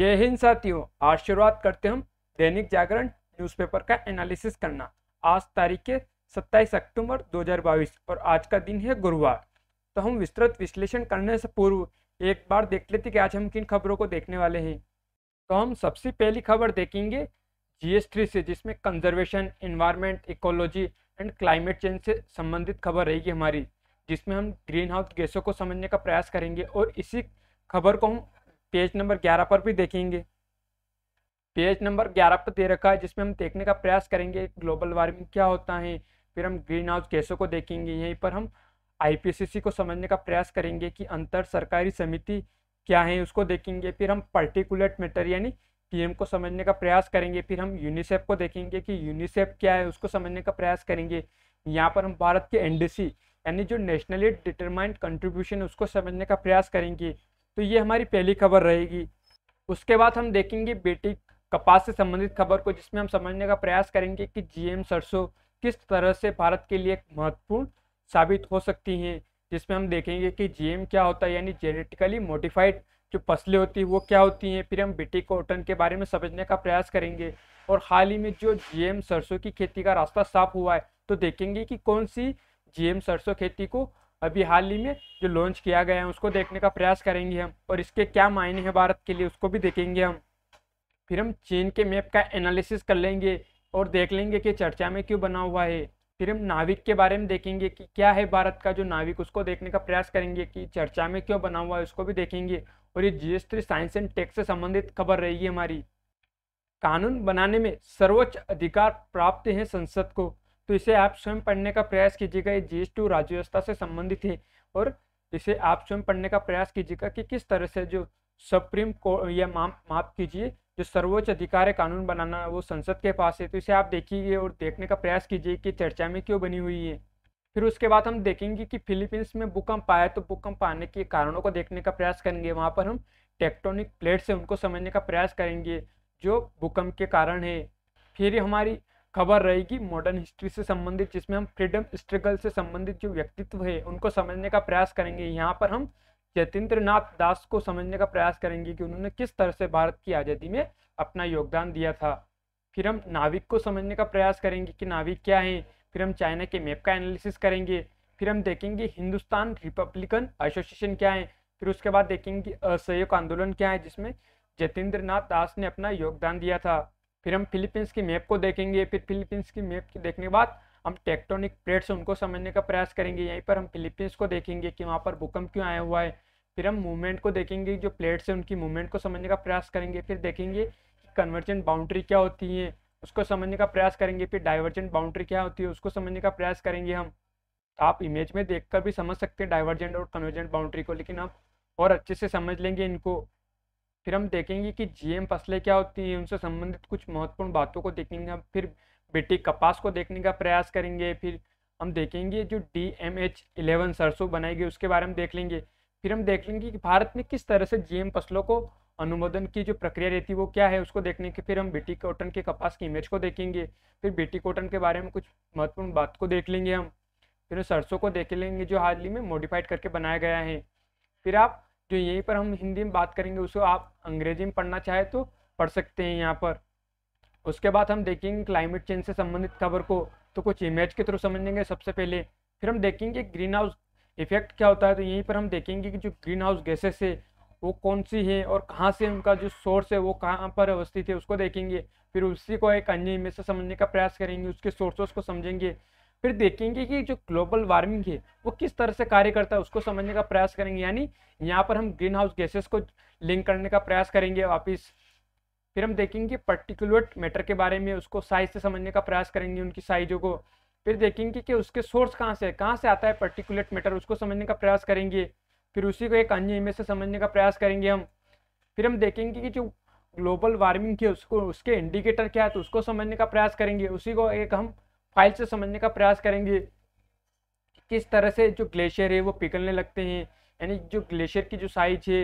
जय हिंद साथियों आज शुरुआत करते हम दैनिक जागरण न्यूज़पेपर का एनालिसिस करना आज तारीख है सत्ताईस अक्टूबर 2022 और आज का दिन है गुरुवार तो हम विस्तृत विश्लेषण करने से पूर्व एक बार देख लेते कि आज हम किन खबरों को देखने वाले हैं तो हम सबसे पहली खबर देखेंगे जी से जिसमें conservation environment ecology and climate change से संबंधित खबर रहेगी हमारी जिसमें हम ग्रीन हाउस गैसों को समझने का प्रयास करेंगे और इसी खबर को हम पेज नंबर ग्यारह पर भी देखेंगे पेज नंबर ग्यारह पर दे रखा है जिसमें हम देखने का प्रयास करेंगे ग्लोबल वार्मिंग क्या होता है फिर हम ग्रीन हाउस गैसों को देखेंगे यहीं पर हम आईपीसीसी को समझने का प्रयास करेंगे कि अंतर सरकारी समिति क्या है उसको देखेंगे फिर हम पर्टिकुलेट मैटर यानी पीएम को समझने का प्रयास करेंगे फिर हम यूनिसेफ को देखेंगे कि यूनिसेफ क्या है उसको समझने का प्रयास करेंगे यहाँ पर हम भारत के एनडीसी यानी जो नेशनली डिटरमाइंड कंट्रीब्यूशन उसको समझने का प्रयास करेंगे तो ये हमारी पहली खबर रहेगी उसके बाद हम देखेंगे बेटी कपास से संबंधित खबर को जिसमें हम समझने का प्रयास करेंगे कि जीएम सरसों किस तरह से भारत के लिए महत्वपूर्ण साबित हो सकती हैं जिसमें हम देखेंगे कि जीएम क्या होता है यानी जेनेटिकली मोडिफाइड जो फसलें होती हैं वो क्या होती हैं फिर हम बेटी कॉटन के बारे में समझने का प्रयास करेंगे और हाल ही में जो जी सरसों की खेती का रास्ता साफ हुआ है तो देखेंगे कि कौन सी जी सरसों खेती को अभी हाल ही में जो लॉन्च किया गया है उसको देखने का प्रयास करेंगे हम और इसके क्या मायने हैं भारत के लिए उसको भी देखेंगे हम फिर हम चीन के मैप का एनालिसिस कर लेंगे और देख लेंगे कि चर्चा में क्यों बना हुआ है फिर हम नाविक के बारे में देखेंगे कि क्या है भारत का जो नाविक उसको देखने का प्रयास करेंगे कि चर्चा में क्यों बना हुआ है उसको भी देखेंगे और ये जीएसटी साइंस एंड टेक्स से संबंधित खबर रहेगी हमारी कानून बनाने में सर्वोच्च अधिकार प्राप्त हैं संसद को तो इसे आप स्वयं पढ़ने का प्रयास कीजिएगा ये जी एस टू राज्य व्यवस्था से संबंधित है और इसे आप स्वयं पढ़ने का प्रयास कीजिएगा कि किस तरह से जो सुप्रीम कोर्ट या माप माफ कीजिए जो सर्वोच्च अधिकार है कानून बनाना वो संसद के पास है तो इसे आप देखिए और देखने का प्रयास कीजिए कि चर्चा में क्यों बनी हुई है फिर उसके बाद हम देखेंगे कि फिलीपींस में भूकंप आया तो भूकंप आने के कारणों को देखने का प्रयास करेंगे वहाँ पर हम टेक्टोनिक प्लेट से उनको समझने का प्रयास करेंगे जो भूकंप के कारण है फिर हमारी खबर रहेगी मॉडर्न हिस्ट्री से संबंधित जिसमें हम फ्रीडम स्ट्रगल से संबंधित जो व्यक्तित्व है उनको समझने का प्रयास करेंगे यहाँ पर हम जतेंद्र नाथ दास को समझने का प्रयास करेंगे कि उन्होंने किस तरह से भारत की आज़ादी में अपना योगदान दिया था फिर हम नाविक को समझने का प्रयास करेंगे कि नाविक क्या है फिर हम चाइना के मैप का एनालिसिस करेंगे फिर हम देखेंगे हिंदुस्तान रिपब्लिकन एसोसिएशन क्या है फिर उसके बाद देखेंगे असहयोग आंदोलन क्या है जिसमें जतेंद्र नाथ दास ने अपना योगदान दिया था फिर हम फिलीपींस की मैप को देखेंगे फिर फिलीपींस की मैप देखने के बाद हम टेक्टोनिक प्लेट्स उनको समझने का प्रयास करेंगे यहीं पर हम फिलीपींस को देखेंगे कि वहाँ पर भूकंप क्यों आया हुआ है फिर हम मूवमेंट को देखेंगे जो प्लेट्स हैं उनकी मूवमेंट को समझने का प्रयास करेंगे फिर देखेंगे कि कन्वर्जेंट बाउंड्री क्या होती है उसको समझने का प्रयास करेंगे फिर डाइवर्जेंट बाउंड्री क्या होती है उसको समझने का प्रयास करेंगे हम आप इमेज में देखकर भी समझ सकते हैं डाइवर्जेंट और कन्वर्जेंट बाउंड्री को लेकिन आप और अच्छे से समझ लेंगे इनको फिर हम देखेंगे कि जीएम फसलें क्या होती हैं उनसे संबंधित कुछ महत्वपूर्ण बातों को देखेंगे हम फिर बेटी कपास को देखने का प्रयास करेंगे फिर हम देखेंगे जो डी एम एच इलेवन सरसों बनाई गई उसके बारे में देख लेंगे फिर हम देख लेंगे कि भारत में किस तरह से जीएम फसलों को अनुमोदन की जो प्रक्रिया रहती है वो क्या है उसको देखने के फिर हम बेटी कॉटन के कपास की इमेज को देखेंगे फिर बेटी कॉटन के बारे में कुछ महत्वपूर्ण बात को देख लेंगे हम फिर सरसों को देख लेंगे जो हाल ही में मॉडिफाइड करके बनाया गया है फिर आप जो तो यहीं पर हम हिंदी में बात करेंगे उसको आप अंग्रेजी में पढ़ना चाहे तो पढ़ सकते हैं यहाँ पर उसके बाद हम देखेंगे क्लाइमेट चेंज से संबंधित खबर को तो कुछ इमेज के थ्रू समझेंगे सबसे पहले फिर हम देखेंगे ग्रीन हाउस इफेक्ट क्या होता है तो यहीं पर हम देखेंगे कि जो ग्रीन हाउस गैसेस है वो कौन सी है और कहाँ से उनका जो सोर्स है वो कहाँ पर अवस्थित है उसको देखेंगे फिर उसी को एक अन्य इमेज से समझने का प्रयास करेंगे उसके सोर्सेस को समझेंगे फिर देखेंगे कि जो ग्लोबल वार्मिंग है वो किस तरह से कार्य करता है उसको समझने का प्रयास करेंगे यानी यहाँ पर हम ग्रीन हाउस गैसेस को लिंक करने का प्रयास करेंगे वापिस फिर हम देखेंगे पर्टिकुलर मैटर के बारे में उसको साइज से समझने का प्रयास करेंगे उनकी साइजों को फिर देखेंगे कि उसके सोर्स कहाँ से कहाँ से आता है पर्टिकुलर मैटर उसको समझने का प्रयास करेंगे फिर उसी को एक अन्य इमेज से समझने का प्रयास करेंगे हम फिर हम देखेंगे कि जो ग्लोबल वार्मिंग की उसको उसके इंडिकेटर क्या है तो उसको समझने का प्रयास करेंगे उसी को एक हम फाइल से समझने का प्रयास करेंगे किस तरह से जो ग्लेशियर है वो पिघलने लगते हैं यानी जो ग्लेशियर की जो साइज है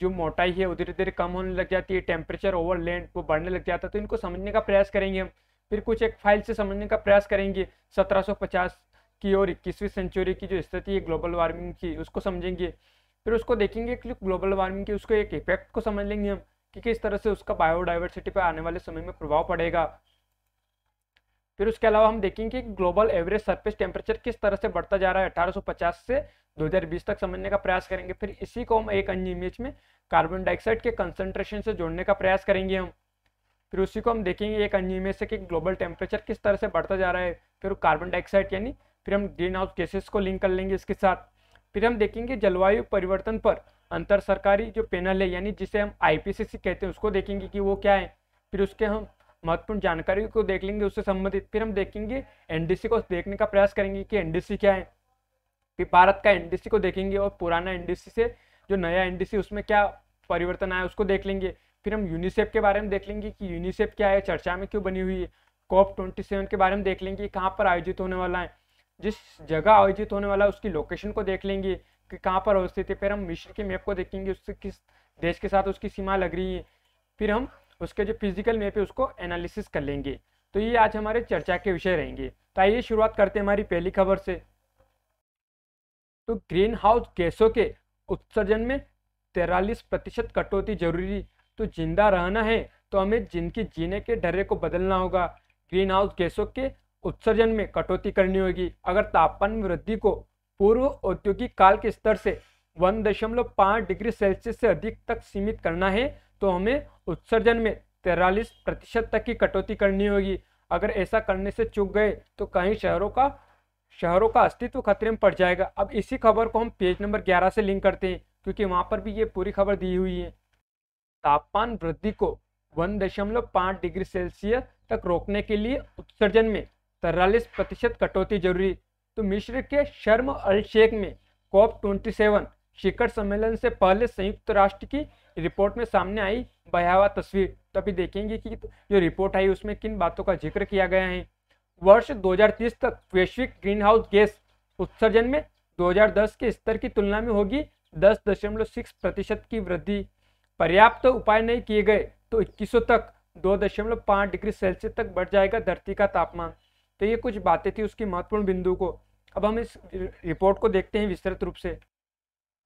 जो मोटाई है वो धीरे धीरे कम होने लग जाती है टेम्परेचर ओवर लैंड वो बढ़ने लग जाता है तो इनको समझने का प्रयास करेंगे हम फिर कुछ एक फाइल से समझने का प्रयास करेंगे 1750 की और इक्कीसवीं सेंचुरी की जो स्थिति है ग्लोबल वार्मिंग की उसको समझेंगे फिर उसको देखेंगे कि ग्लोबल वार्मिंग की उसको एक इफेक्ट को समझ लेंगे हम कि किस तरह से उसका बायोडाइवर्सिटी पर आने वाले समय में प्रभाव पड़ेगा फिर उसके अलावा हम देखेंगे कि ग्लोबल एवरेज सरफेस टेम्परेचर किस तरह से बढ़ता जा रहा है 1850 से 2020 तक समझने का प्रयास करेंगे फिर इसी को हम एक अन्य इमेज में कार्बन डाइऑक्साइड के कंसंट्रेशन से जोड़ने का प्रयास करेंगे हम फिर उसी को हम देखेंगे एक अन्य इमेज से कि ग्लोबल टेम्परेचर किस तरह से बढ़ता जा रहा है फिर कार्बन डाइऑक्साइड यानी फिर हम ग्रीन हाउस गैसेस को लिंक कर लेंगे इसके साथ फिर हम देखेंगे जलवायु परिवर्तन पर अंतर सरकारी जो पैनल है यानी जिसे हम आई कहते हैं उसको देखेंगे कि वो क्या है फिर उसके हम महत्वपूर्ण जानकारी को देख लेंगे उससे संबंधित फिर हम देखेंगे एनडीसी को देखने का प्रयास करेंगे कि एनडीसी क्या है फिर भारत का एनडीसी को देखेंगे और पुराना एनडीसी से जो नया एनडीसी उसमें क्या परिवर्तन आया उसको देख लेंगे फिर हम यूनिसेफ के बारे में देख लेंगे कि यूनिसेफ क्या है चर्चा में क्यों बनी हुई है कॉप ट्वेंटी सेवन के बारे में देख लेंगे कहाँ पर आयोजित होने वाला है जिस जगह आयोजित होने वाला है उसकी लोकेशन को देख लेंगे कि कहाँ पर अवस्थित है फिर हम मिश्र के मैप को देखेंगे उससे किस देश के साथ उसकी सीमा लग रही है फिर हम उसके जो फिजिकल मैप है उसको एनालिसिस कर लेंगे तो ये आज हमारे चर्चा के विषय रहेंगे तो आइए शुरुआत करते हैं हमारी पहली खबर से तो ग्रीन हाउस गैसों के उत्सर्जन में तिरालीस प्रतिशत कटौती जरूरी तो जिंदा रहना है तो हमें जिनकी जीने के डर्रे को बदलना होगा ग्रीन हाउस गैसों के उत्सर्जन में कटौती करनी होगी अगर तापमान वृद्धि को पूर्व औद्योगिक काल के स्तर से 1.5 डिग्री सेल्सियस से अधिक तक सीमित करना है तो हमें उत्सर्जन में तिरालीस प्रतिशत तक की कटौती करनी होगी अगर ऐसा करने से चुक गए तो कहीं शहरों का शहरों का अस्तित्व खतरे में पड़ जाएगा अब इसी खबर को हम पेज नंबर ग्यारह से लिंक करते हैं क्योंकि वहाँ पर भी ये पूरी खबर दी हुई है तापमान वृद्धि को वन दशमलव पाँच डिग्री सेल्सियस तक रोकने के लिए उत्सर्जन में तिरालीस प्रतिशत कटौती जरूरी तो मिश्र के शर्म अल शेख में कॉप ट्वेंटी सेवन शिखर सम्मेलन से पहले संयुक्त राष्ट्र की रिपोर्ट में सामने आई भयावह तस्वीर तो अभी देखेंगे कि जो रिपोर्ट आई उसमें किन बातों का जिक्र किया गया है वर्ष 2030 तक वैश्विक ग्रीन हाउस गैस उत्सर्जन में 2010 के स्तर की तुलना में होगी 10.6 प्रतिशत की वृद्धि पर्याप्त तो उपाय नहीं किए गए तो 2100 तक 2.5 डिग्री सेल्सियस तक बढ़ जाएगा धरती का तापमान तो ये कुछ बातें थी उसकी महत्वपूर्ण बिंदु को अब हम इस रिपोर्ट को देखते हैं विस्तृत रूप से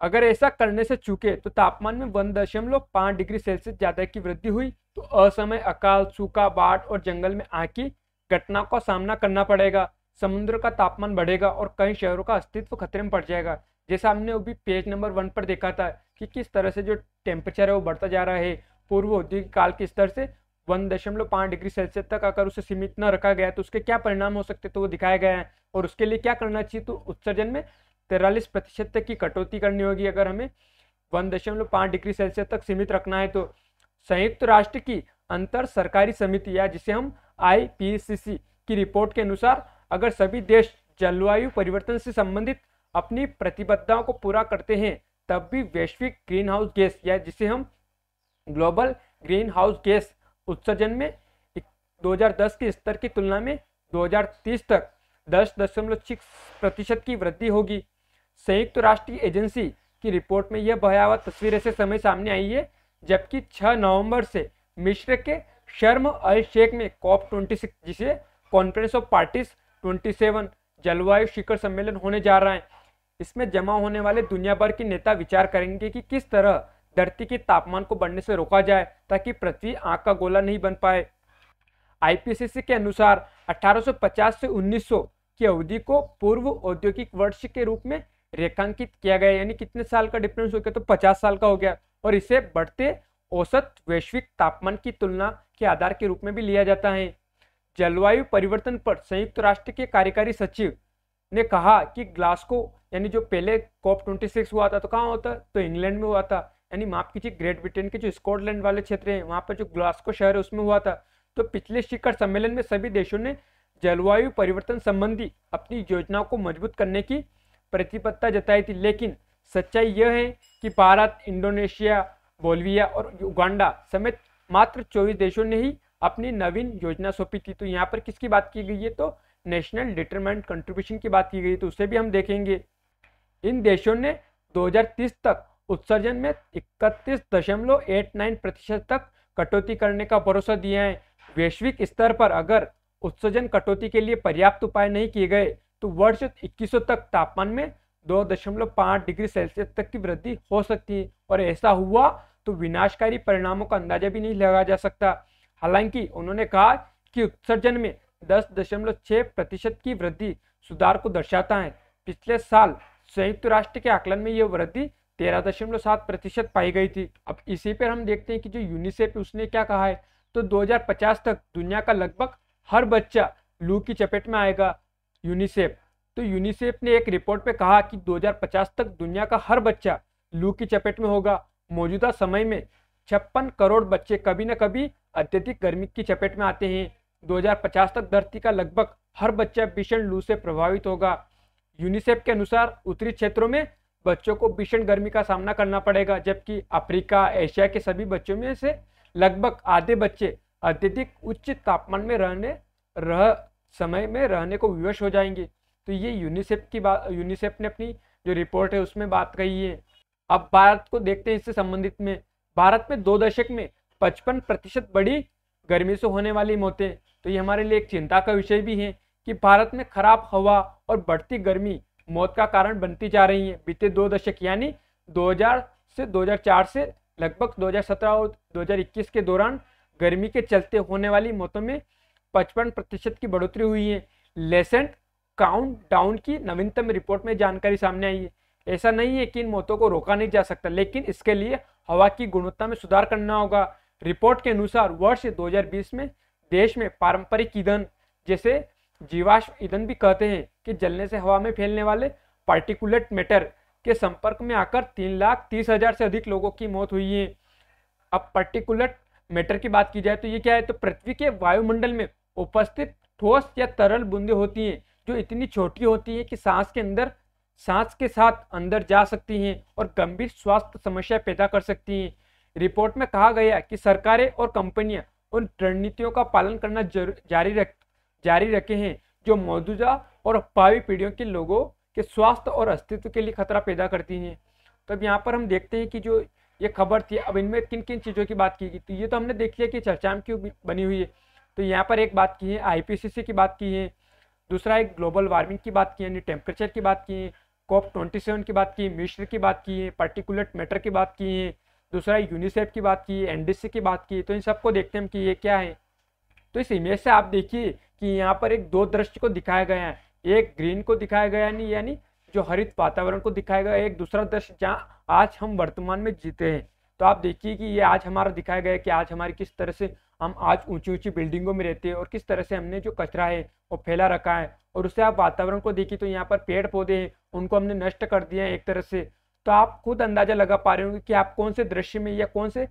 अगर ऐसा करने से चूके तो तापमान में वन दशमलव पाँच डिग्री सेल्सियस ज़्यादा की वृद्धि हुई तो असमय अकाल सूखा बाढ़ और जंगल में आग की घटना का सामना करना पड़ेगा समुद्र का तापमान बढ़ेगा और कई शहरों का अस्तित्व खतरे में पड़ जाएगा जैसा हमने अभी पेज नंबर वन पर देखा था कि किस तरह से जो टेम्परेचर है वो बढ़ता जा रहा है पूर्व औद्योगिक काल के स्तर से वन दशमलव पाँच डिग्री सेल्सियस तक अगर उसे सीमित न रखा गया तो उसके क्या परिणाम हो सकते तो वो दिखाया गया है और उसके लिए क्या करना चाहिए तो उत्सर्जन में तैंतालीस प्रतिशत तक की कटौती करनी होगी अगर हमें वन दशमलव पाँच डिग्री सेल्सियस तक सीमित रखना है तो संयुक्त राष्ट्र की अंतर सरकारी समिति या जिसे हम आई की रिपोर्ट के अनुसार अगर सभी देश जलवायु परिवर्तन से संबंधित अपनी प्रतिबद्धताओं को पूरा करते हैं तब भी वैश्विक ग्रीन हाउस गैस या जिसे हम ग्लोबल ग्रीन हाउस गैस उत्सर्जन में 2010 के स्तर की तुलना में 2030 तक दस दशमलव प्रतिशत की वृद्धि होगी संयुक्त राष्ट्र की एजेंसी की रिपोर्ट में यह भयावह तस्वीर ऐसे समय सामने आई है जबकि 6 नवंबर से मिश्र के शर्म अल शेख में कॉप 26 जिसे कॉन्फ्रेंस ऑफ पार्टीज 27 जलवायु शिखर सम्मेलन होने जा रहा है इसमें जमा होने वाले दुनिया भर के नेता विचार करेंगे कि किस तरह धरती के तापमान को बढ़ने से रोका जाए ताकि पृथ्वी आँख का गोला नहीं बन पाए आईपीसीसी के अनुसार 1850 से 1900 की अवधि को पूर्व औद्योगिक वर्ष के रूप में रेखांकित किया गया यानी कितने साल का डिफरेंस हो गया तो पचास साल का हो गया और इसे बढ़ते औसत वैश्विक तापमान की तुलना के आधार के रूप में भी लिया जाता है जलवायु परिवर्तन पर संयुक्त राष्ट्र के कार्यकारी सचिव ने कहा कि ग्लास्को यानी जो पहले कॉप ट्वेंटी सिक्स हुआ था तो कहाँ होता तो इंग्लैंड में हुआ था यानी माफ कीजिए ग्रेट ब्रिटेन के जो स्कॉटलैंड वाले क्षेत्र हैं वहाँ पर जो ग्लास्को शहर है उसमें हुआ था तो पिछले शिखर सम्मेलन में सभी देशों ने जलवायु परिवर्तन संबंधी अपनी योजनाओं को मजबूत करने की प्रतिबद्धता जताई थी लेकिन सच्चाई यह है कि भारत इंडोनेशिया बोलविया और युगांडा समेत मात्र 24 देशों ने ही अपनी नवीन योजना सौंपी थी तो यहाँ पर किसकी बात की गई है तो नेशनल डिटरमेंट कंट्रीब्यूशन की बात की गई तो उसे भी हम देखेंगे इन देशों ने 2030 तक उत्सर्जन में इकतीस दशमलव एट नाइन प्रतिशत तक कटौती करने का भरोसा दिया है वैश्विक स्तर पर अगर उत्सर्जन कटौती के लिए पर्याप्त उपाय नहीं किए गए तो वर्ष इक्कीस तक तापमान में दो दशमलव पाँच डिग्री सेल्सियस तक की वृद्धि हो सकती है और ऐसा हुआ तो विनाशकारी परिणामों का अंदाजा भी नहीं लगाया जा सकता हालांकि उन्होंने कहा कि उत्सर्जन में दस दशमलव छः प्रतिशत की वृद्धि सुधार को दर्शाता है पिछले साल संयुक्त राष्ट्र के आकलन में यह वृद्धि तेरह दशमलव सात प्रतिशत पाई गई थी अब इसी पर हम देखते हैं कि जो यूनिसेफ उसने क्या कहा है तो 2050 तक दुनिया का लगभग हर बच्चा लू की चपेट में आएगा यूनिसेफ तो यूनिसेफ ने एक रिपोर्ट पे कहा कि 2050 तक दुनिया का हर बच्चा लू की चपेट में होगा मौजूदा समय में छप्पन करोड़ बच्चे कभी न कभी अत्यधिक गर्मी की चपेट में आते हैं 2050 तक धरती का लगभग हर बच्चा भीषण लू से प्रभावित होगा यूनिसेफ के अनुसार उत्तरी क्षेत्रों में बच्चों को भीषण गर्मी का सामना करना पड़ेगा जबकि अफ्रीका एशिया के सभी बच्चों में से लगभग आधे बच्चे अत्यधिक उच्च तापमान में रहने रह समय में रहने को विवश हो जाएंगे तो ये यूनिसेफ की बात यूनिसेफ ने अपनी जो रिपोर्ट है उसमें बात कही है अब भारत को देखते हैं इससे संबंधित में भारत में दो दशक में पचपन प्रतिशत बड़ी गर्मी से होने वाली मौतें तो ये हमारे लिए एक चिंता का विषय भी है कि भारत में खराब हवा और बढ़ती गर्मी मौत का कारण बनती जा रही है बीते दो दशक यानी 2000 से 2004 से लगभग 2017 और 2021 के दौरान गर्मी के चलते होने वाली मौतों में पचपन प्रतिशत की बढ़ोतरी हुई है लेसेंट काउंट डाउन की नवीनतम रिपोर्ट में जानकारी सामने आई है ऐसा नहीं है कि इन मौतों को रोका नहीं जा सकता लेकिन इसके लिए हवा की गुणवत्ता में सुधार करना होगा रिपोर्ट के अनुसार वर्ष 2020 में देश में पारंपरिक ईंधन जैसे जीवाश्म ईंधन भी कहते हैं कि जलने से हवा में फैलने वाले पार्टिकुलेट मैटर के संपर्क में आकर तीन लाख तीस हजार से अधिक लोगों की मौत हुई है अब पार्टिकुलेट मैटर की बात की जाए तो ये क्या है तो पृथ्वी के वायुमंडल में उपस्थित ठोस या तरल बूंदे होती हैं जो इतनी छोटी होती हैं कि सांस के अंदर सांस के साथ अंदर जा सकती हैं और गंभीर स्वास्थ्य समस्या पैदा कर सकती हैं रिपोर्ट में कहा गया कि सरकारें और कंपनियां उन रणनीतियों का पालन करना जारी रख जारी रखे हैं जो मौजूदा और भावी पीढ़ियों के लोगों के स्वास्थ्य और अस्तित्व के लिए खतरा पैदा करती हैं तो अब यहाँ पर हम देखते हैं कि जो ये खबर थी अब इनमें किन किन चीज़ों की बात की गई तो ये तो हमने देख लिया कि चर्चा में क्यों बनी हुई है तो यहाँ पर एक बात की है आईपीसीसी की बात की है दूसरा एक ग्लोबल वार्मिंग की बात की यानी टेम्परेचर की बात की है कॉप ट्वेंटी सेवन की बात की मिश्र की बात की है पर्टिकुलर मैटर की बात की है दूसरा यूनिसेफ की बात की एनडीसी की बात की तो इन सबको देखते हैं कि ये क्या है तो इस इमेज से आप देखिए कि यहाँ पर एक दो दृश्य को दिखाया गया है एक ग्रीन को दिखाया गया नहीं यानी जो हरित वातावरण को दिखाया गया एक दूसरा दृश्य जहाँ आज हम वर्तमान में जीते हैं तो आप देखिए कि ये आज हमारा दिखाया गया कि आज हमारी किस तरह से हम आज ऊंची ऊंची बिल्डिंगों में रहते हैं और किस तरह से हमने जो कचरा है वो फैला रखा है और उससे आप वातावरण को देखिए तो यहाँ पर पेड़ पौधे हैं उनको हमने नष्ट कर दिया है एक तरह से तो आप खुद अंदाजा लगा पा रहे होंगे कि आप कौन से दृश्य में या कौन से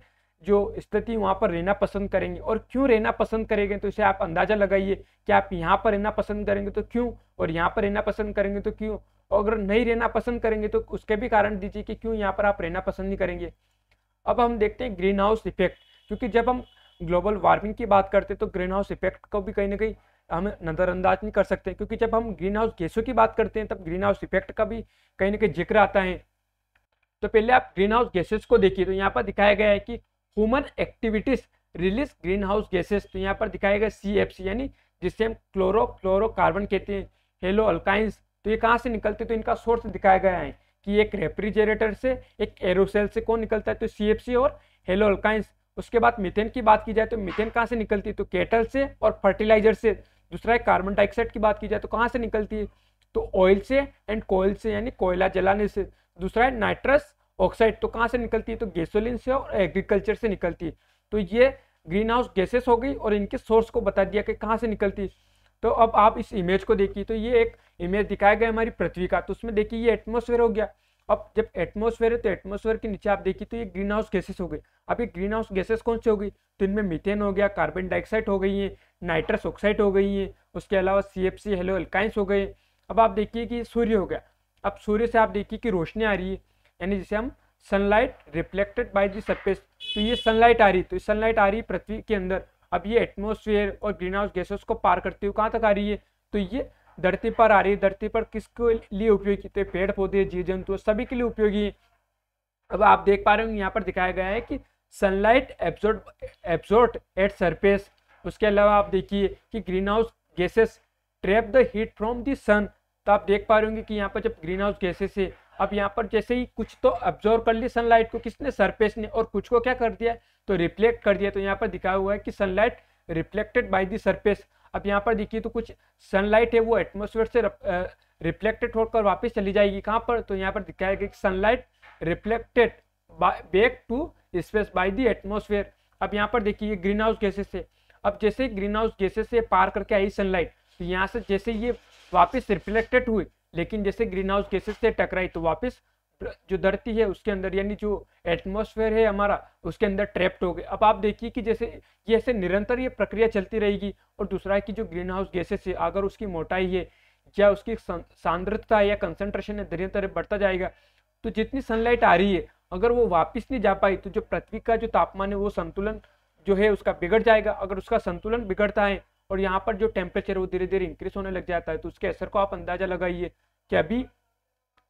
जो स्थिति वहाँ पर रहना पसंद करेंगे और क्यों रहना पसंद करेंगे तो इसे आप अंदाजा लगाइए कि आप यहाँ पर रहना पसंद करेंगे तो क्यों और यहाँ पर रहना पसंद करेंगे तो क्यों और अगर नहीं रहना पसंद करेंगे तो उसके भी कारण दीजिए कि क्यों यहाँ पर आप रहना पसंद नहीं करेंगे अब हम देखते हैं ग्रीन हाउस इफेक्ट क्योंकि जब हम ग्लोबल वार्मिंग की बात करते हैं तो ग्रीन हाउस इफेक्ट को भी कहीं ना कहीं हम नज़रअंदाज नहीं कर सकते क्योंकि जब हम ग्रीन हाउस गैसों की बात करते हैं तब ग्रीन हाउस इफेक्ट का भी कहीं ना कहीं जिक्र आता है तो पहले आप ग्रीन हाउस गैसेज को देखिए तो यहाँ पर दिखाया गया है कि human activities release greenhouse gases तो यहाँ पर दिखाया गया सी एफ सी यानी जिससे हम क्लोरो क्लोरो कार्बन कहते हैं हेलो अल्काइंस तो ये कहाँ से निकलते हैं तो इनका सोर्स दिखाया गया है कि एक रेफ्रिजरेटर से एक एरोसेल से कौन निकलता है तो सी एफ सी और हेलो अल्काइंस उसके बाद मिथेन की बात की जाए तो मिथेन कहाँ से निकलती है तो केटल से और फर्टिलाइजर से दूसरा है कार्बन डाइऑक्साइड की बात की जाए तो कहाँ से निकलती है तो ऑयल से एंड कोयल से यानी कोयला जलाने से दूसरा है नाइट्रस ऑक्साइड तो कहाँ से निकलती है तो गैसोलिन से और एग्रीकल्चर से निकलती है तो ये ग्रीन हाउस गैसेस हो गई और इनके सोर्स को बता दिया कि कहाँ से निकलती है तो अब आप इस इमेज को देखिए तो ये एक इमेज दिखाया गया हमारी पृथ्वी का तो उसमें देखिए ये एटमोसफेयर हो गया अब जब एटमोसफेयर है तो एटमोसफेयर के नीचे आप देखिए तो ये ग्रीन हाउस गैसेस हो गए अब ये ग्रीन हाउस गैसेस कौन से हो गई तो इनमें मीथेन हो गया कार्बन डाइऑक्साइड हो गई है नाइट्रस ऑक्साइड हो गई है उसके अलावा C F C haloalkanes हो गए अब आप देखिए कि सूर्य हो गया अब सूर्य से आप देखिए कि रोशनी आ रही है यानी जैसे हम sunlight reflected by the surface तो ये सनलाइट आ रही तो ये सनलाइट आ रही पृथ्वी के अंदर अब ये एटमोसफेयर और ग्रीन हाउस गैसेस को पार करते हुए कहाँ तक आ रही है तो ये धरती पर आ रही धरती पर किसके लिए उपयोगी थे पेड़ पौधे जीव जंतु सभी के लिए उपयोगी अब आप देख पा रहे हो यहाँ पर दिखाया गया है कि sunlight absorbed absorbed at surface उसके अलावा आप देखिए कि greenhouse gases trap the heat from the sun तो आप देख पा रहे होंगे कि यहाँ पर जब ग्रीन हाउस गैसेस है अब यहाँ पर जैसे ही कुछ तो ऑब्जॉर्व कर ली सनलाइट को किसने सरफेस ने और कुछ को क्या कर दिया तो रिफ्लेक्ट कर दिया तो यहाँ पर दिखाया हुआ है कि sunlight reflected by the surface अब यहाँ पर देखिए तो कुछ सनलाइट है वो एटमोसफेयर से रिफ्लेक्टेड होकर वापस चली जाएगी कहाँ पर तो यहाँ पर दिखाया गया कि sunlight reflected back to space by the atmosphere अब यहाँ पर देखिए ग्रीन हाउस गैसेस से अब जैसे ग्रीन हाउस गैसेस से पार करके आई सनलाइट तो यहाँ से जैसे ये वापस रिफ्लेक्टेड हुई लेकिन जैसे ग्रीन हाउस गैसेस से टकराई तो वापस जो धरती है उसके अंदर यानी जो एटमोसफेयर है हमारा उसके अंदर ट्रैप्ड हो गए अब आप देखिए कि जैसे ये ऐसे निरंतर ये प्रक्रिया चलती रहेगी और दूसरा है कि जो ग्रीन हाउस गैसेस है अगर उसकी मोटाई है या उसकी सांद्रता या कंसनट्रेशन है निरंतर बढ़ता जाएगा तो जितनी सनलाइट आ रही है अगर वो वापस नहीं जा पाई तो जो पृथ्वी का जो तापमान है वो संतुलन जो है उसका बिगड़ जाएगा अगर उसका संतुलन बिगड़ता है और यहाँ पर जो टेम्परेचर वो धीरे धीरे इंक्रीज होने लग जाता है तो उसके असर को आप अंदाजा लगाइए कि अभी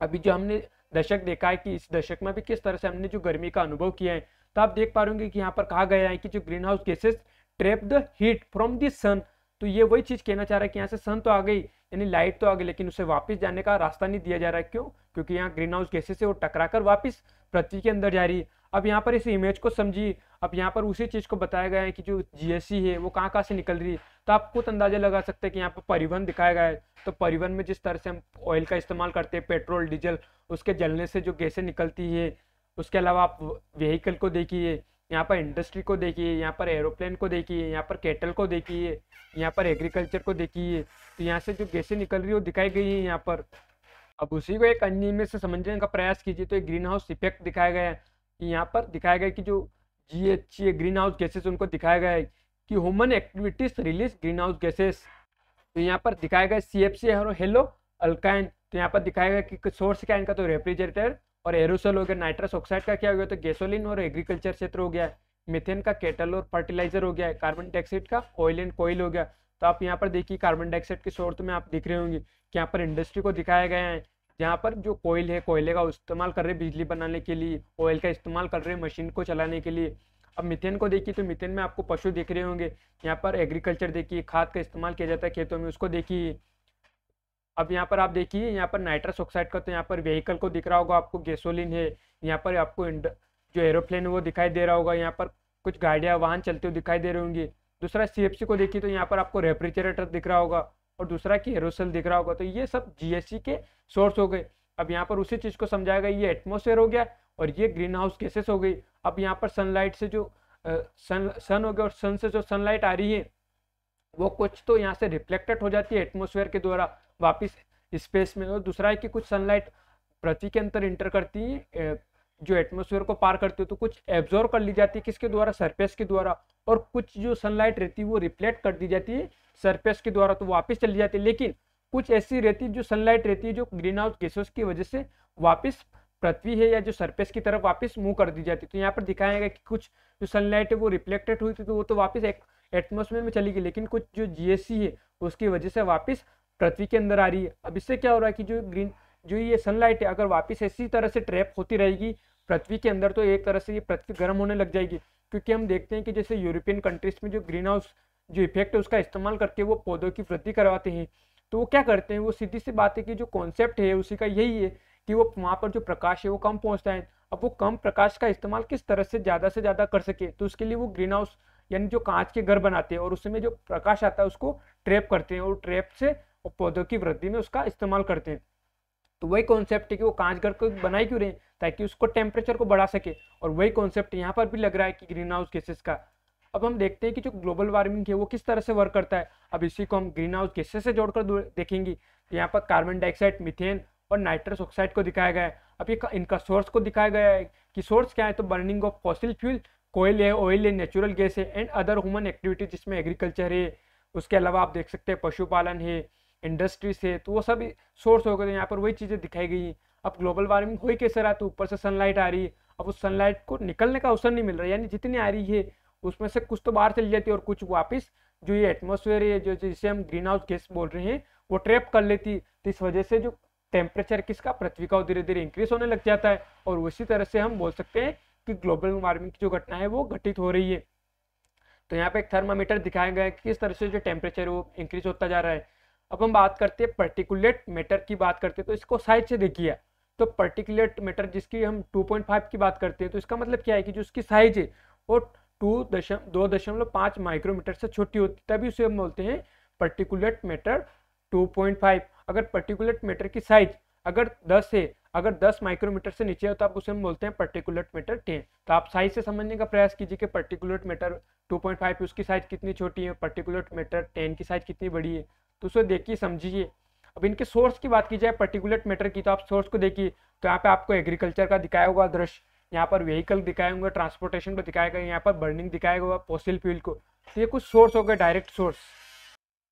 अभी जो हमने दशक देखा है कि इस दशक में भी किस तरह से हमने जो गर्मी का अनुभव किया है तो आप देख पा रहे होंगे कि यहाँ पर कहा गया है कि जो greenhouse gases trap the heat from the sun तो ये वही चीज कहना चाह रहा है कि यहाँ से सन तो आ गई यानी लाइट तो आ गई लेकिन उसे वापस जाने का रास्ता नहीं दिया जा रहा है क्यों क्योंकि यहाँ ग्रीन हाउस गैसेस है वो टकरा कर वापिस पृथ्वी के अंदर जा रही है अब यहाँ पर इस इमेज को समझिए अब यहाँ पर उसी चीज़ को बताया गया है कि जो जीएसटी है वो कहाँ कहाँ से निकल रही है तो आप खुद अंदाजा लगा सकते हैं कि यहाँ पर परिवहन दिखाया गया है तो परिवहन में जिस तरह से हम ऑयल का इस्तेमाल करते हैं पेट्रोल डीजल उसके जलने से जो गैसें निकलती है उसके अलावा आप व्हीकल को देखिए यहाँ पर इंडस्ट्री को देखिए यहाँ पर एरोप्लेन को देखिए यहाँ पर केटल को देखिए यहाँ पर एग्रीकल्चर को देखिए तो यहाँ से जो गैसें निकल रही है वो दिखाई गई है यहाँ पर अब उसी को एक अन्य में से समझने का प्रयास कीजिए तो एक ग्रीन हाउस इफेक्ट दिखाया गया है यहाँ पर दिखाया गया कि जो G H greenhouse gases उनको दिखाया गया है कि human activities release greenhouse gases तो यहाँ पर दिखाया गया सी एफ सी और हेलो अल्काइन तो यहाँ पर दिखाया गया कि सोर्स क्या इनका तो रेफ्रिजरेटर और एरोसल हो गया नाइट्रस ऑक्साइड का क्या हो गया तो गैसोलिन और एग्रीकल्चर क्षेत्र हो गया मिथेन का केटल और फर्टिलाइजर हो गया कार्बन डाइऑक्साइड का ऑयल एंड कोयल हो गया तो आप यहाँ पर देखिए कार्बन डाइऑक्साइड के सोर्स में आप दिख रहे होंगे कि यहाँ पर इंडस्ट्री को दिखाया गया है जहाँ पर जो कोयल है कोयले का इस्तेमाल कर रहे बिजली बनाने के लिए ऑयल का इस्तेमाल कर रहे मशीन को चलाने के लिए अब मिथेन को देखिए तो मिथेन में आपको पशु दिख रहे होंगे यहाँ पर एग्रीकल्चर देखिए खाद का इस्तेमाल किया जाता है खेतों में उसको देखिए अब यहाँ पर आप देखिए यहाँ पर नाइट्रस ऑक्साइड का तो यहाँ पर व्हीकल को दिख रहा होगा आपको गैसोलिन है यहाँ पर आपको जो एरोप्लेन है वो दिखाई दे रहा होगा यहाँ पर कुछ गाड़ियाँ वाहन चलते हुए दिखाई दे रहे होंगे दूसरा सी को देखिए तो यहाँ पर आपको रेफ्रिजरेटर दिख रहा होगा और दूसरा कि एरोसेल दिख रहा होगा तो ये सब जीएससी के सोर्स हो गए अब यहाँ पर उसी चीज़ को समझाया गया ये एटमोसफेयर हो गया और ये ग्रीन हाउस गैसेस हो गई अब यहाँ पर सनलाइट से जो सन सन हो गया और सन से जो सनलाइट आ रही है वो कुछ तो यहाँ से रिफ्लेक्टेड हो जाती है एटमोसफेयर के द्वारा वापिस स्पेस में और दूसरा है कि कुछ सनलाइट पृथ्वी के अंतर इंटर करती है जो एटमोसफेयर को पार करती है तो कुछ एब्जॉर्व कर ली जाती है किसके द्वारा सरफेस के द्वारा और कुछ जो सनलाइट रहती है वो रिफ्लेक्ट कर दी जाती है सरफेस के द्वारा तो वापस चली जाती है लेकिन कुछ ऐसी रहती है जो सनलाइट रहती है जो ग्रीन हाउस गैसेस की वजह से वापस पृथ्वी है या जो सरफेस की तरफ वापस मूव कर दी जाती है तो यहाँ पर दिखाया गया कि कुछ जो सनलाइट है वो रिफ्लेक्टेड हुई थी तो वो तो वापस एक एटमोसफेयर में चली गई लेकिन कुछ जो जीएससी है उसकी वजह से वापस पृथ्वी के अंदर आ रही है अब इससे क्या हो रहा है कि जो ग्रीन जो ये सनलाइट है अगर वापस इसी तरह से ट्रैप होती रहेगी पृथ्वी के अंदर तो एक तरह से ये पृथ्वी गर्म होने लग जाएगी क्योंकि हम देखते हैं कि जैसे यूरोपियन कंट्रीज में जो ग्रीन हाउस जो इफेक्ट है उसका इस्तेमाल करके वो पौधों की वृद्धि करवाते हैं तो वो क्या करते हैं वो सीधी सी बात है कि जो कॉन्सेप्ट है उसी का यही है कि वो वहाँ पर जो प्रकाश है वो कम पहुँचता है अब वो कम प्रकाश का इस्तेमाल किस तरह से ज़्यादा से ज़्यादा कर सके तो उसके लिए वो ग्रीन हाउस यानी जो कांच के घर बनाते हैं और उसमें जो प्रकाश आता है उसको ट्रैप करते हैं और ट्रैप से पौधों की वृद्धि में उसका इस्तेमाल करते हैं तो वही कॉन्सेप्ट है कि वो कांच घर को बनाए क्यों रहे ताकि उसको टेम्परेचर को बढ़ा सके और वही कॉन्सेप्ट यहाँ पर भी लग रहा है कि ग्रीन हाउस गैसेस का अब हम देखते हैं कि जो ग्लोबल वार्मिंग है वो किस तरह से वर्क करता है अब इसी को हम ग्रीन हाउस गैसेस से जोड़कर देखेंगे यहाँ पर कार्बन डाइऑक्साइड मिथेन और नाइट्रस ऑक्साइड को दिखाया गया है अब ये इनका सोर्स को दिखाया गया है कि सोर्स क्या है तो burning of fossil fuel coal है ऑयल है नेचुरल गैस है एंड अदर ह्यूमन एक्टिविटीज जिसमें एग्रीकल्चर है उसके अलावा आप देख सकते हैं पशुपालन है इंडस्ट्री से तो वो सब सोर्स हो गए तो यहाँ पर वही चीज़ें दिखाई गई अब ग्लोबल वार्मिंग हो ही कैसे रहा तो ऊपर से सनलाइट आ रही है अब उस सनलाइट को निकलने का अवसर नहीं मिल रहा यानी जितनी आ रही है उसमें से कुछ तो बाहर चली जाती है और कुछ वापस जो ये एटमोसफेयर है जो जिसे हम ग्रीन हाउस गैस बोल रहे हैं वो ट्रैप कर लेती तो इस वजह से जो टेम्परेचर किसका पृथ्वी का धीरे धीरे इंक्रीज होने लग जाता है और उसी तरह से हम बोल सकते हैं कि ग्लोबल वार्मिंग की जो घटना है वो घटित हो रही है तो यहाँ पे एक थर्मामीटर दिखाया गया है कि किस तरह से जो टेम्परेचर वो इंक्रीज होता जा रहा है अब हम बात करते हैं पर्टिकुलेट मैटर की बात करते हैं तो इसको साइड से देखिए तो पर्टिकुलेट मैटर जिसकी हम 2.5 की बात करते हैं तो इसका मतलब क्या है कि जो उसकी साइज है वो टू दशम दो दशमलव पाँच माइक्रोमीटर से छोटी होती तभी उसे हम बोलते हैं पर्टिकुलेट मैटर 2.5 अगर पर्टिकुलेट मैटर की साइज अगर 10 है अगर 10 माइक्रोमीटर से नीचे हो तो आप उसे हम बोलते हैं पर्टिकुलेट मैटर टेन तो आप साइज से समझने का प्रयास कीजिए कि पर्टिकुलेट मैटर 2.5 उसकी साइज कितनी छोटी है पर्टिकुलेट मैटर 10 की साइज कितनी बड़ी है तो उसे देखिए समझिए अब इनके सोर्स की बात की जाए पर्टिकुलर मैटर की तो आप सोर्स को देखिए तो यहाँ पे आपको एग्रीकल्चर का दिखाया होगा दृश्य यहाँ पर व्हीकल दिखाए होंगे ट्रांसपोर्टेशन को दिखाएगा यहाँ पर बर्निंग दिखाया होगा पोसिल फ्यूल को तो ये कुछ सोर्स हो गए direct source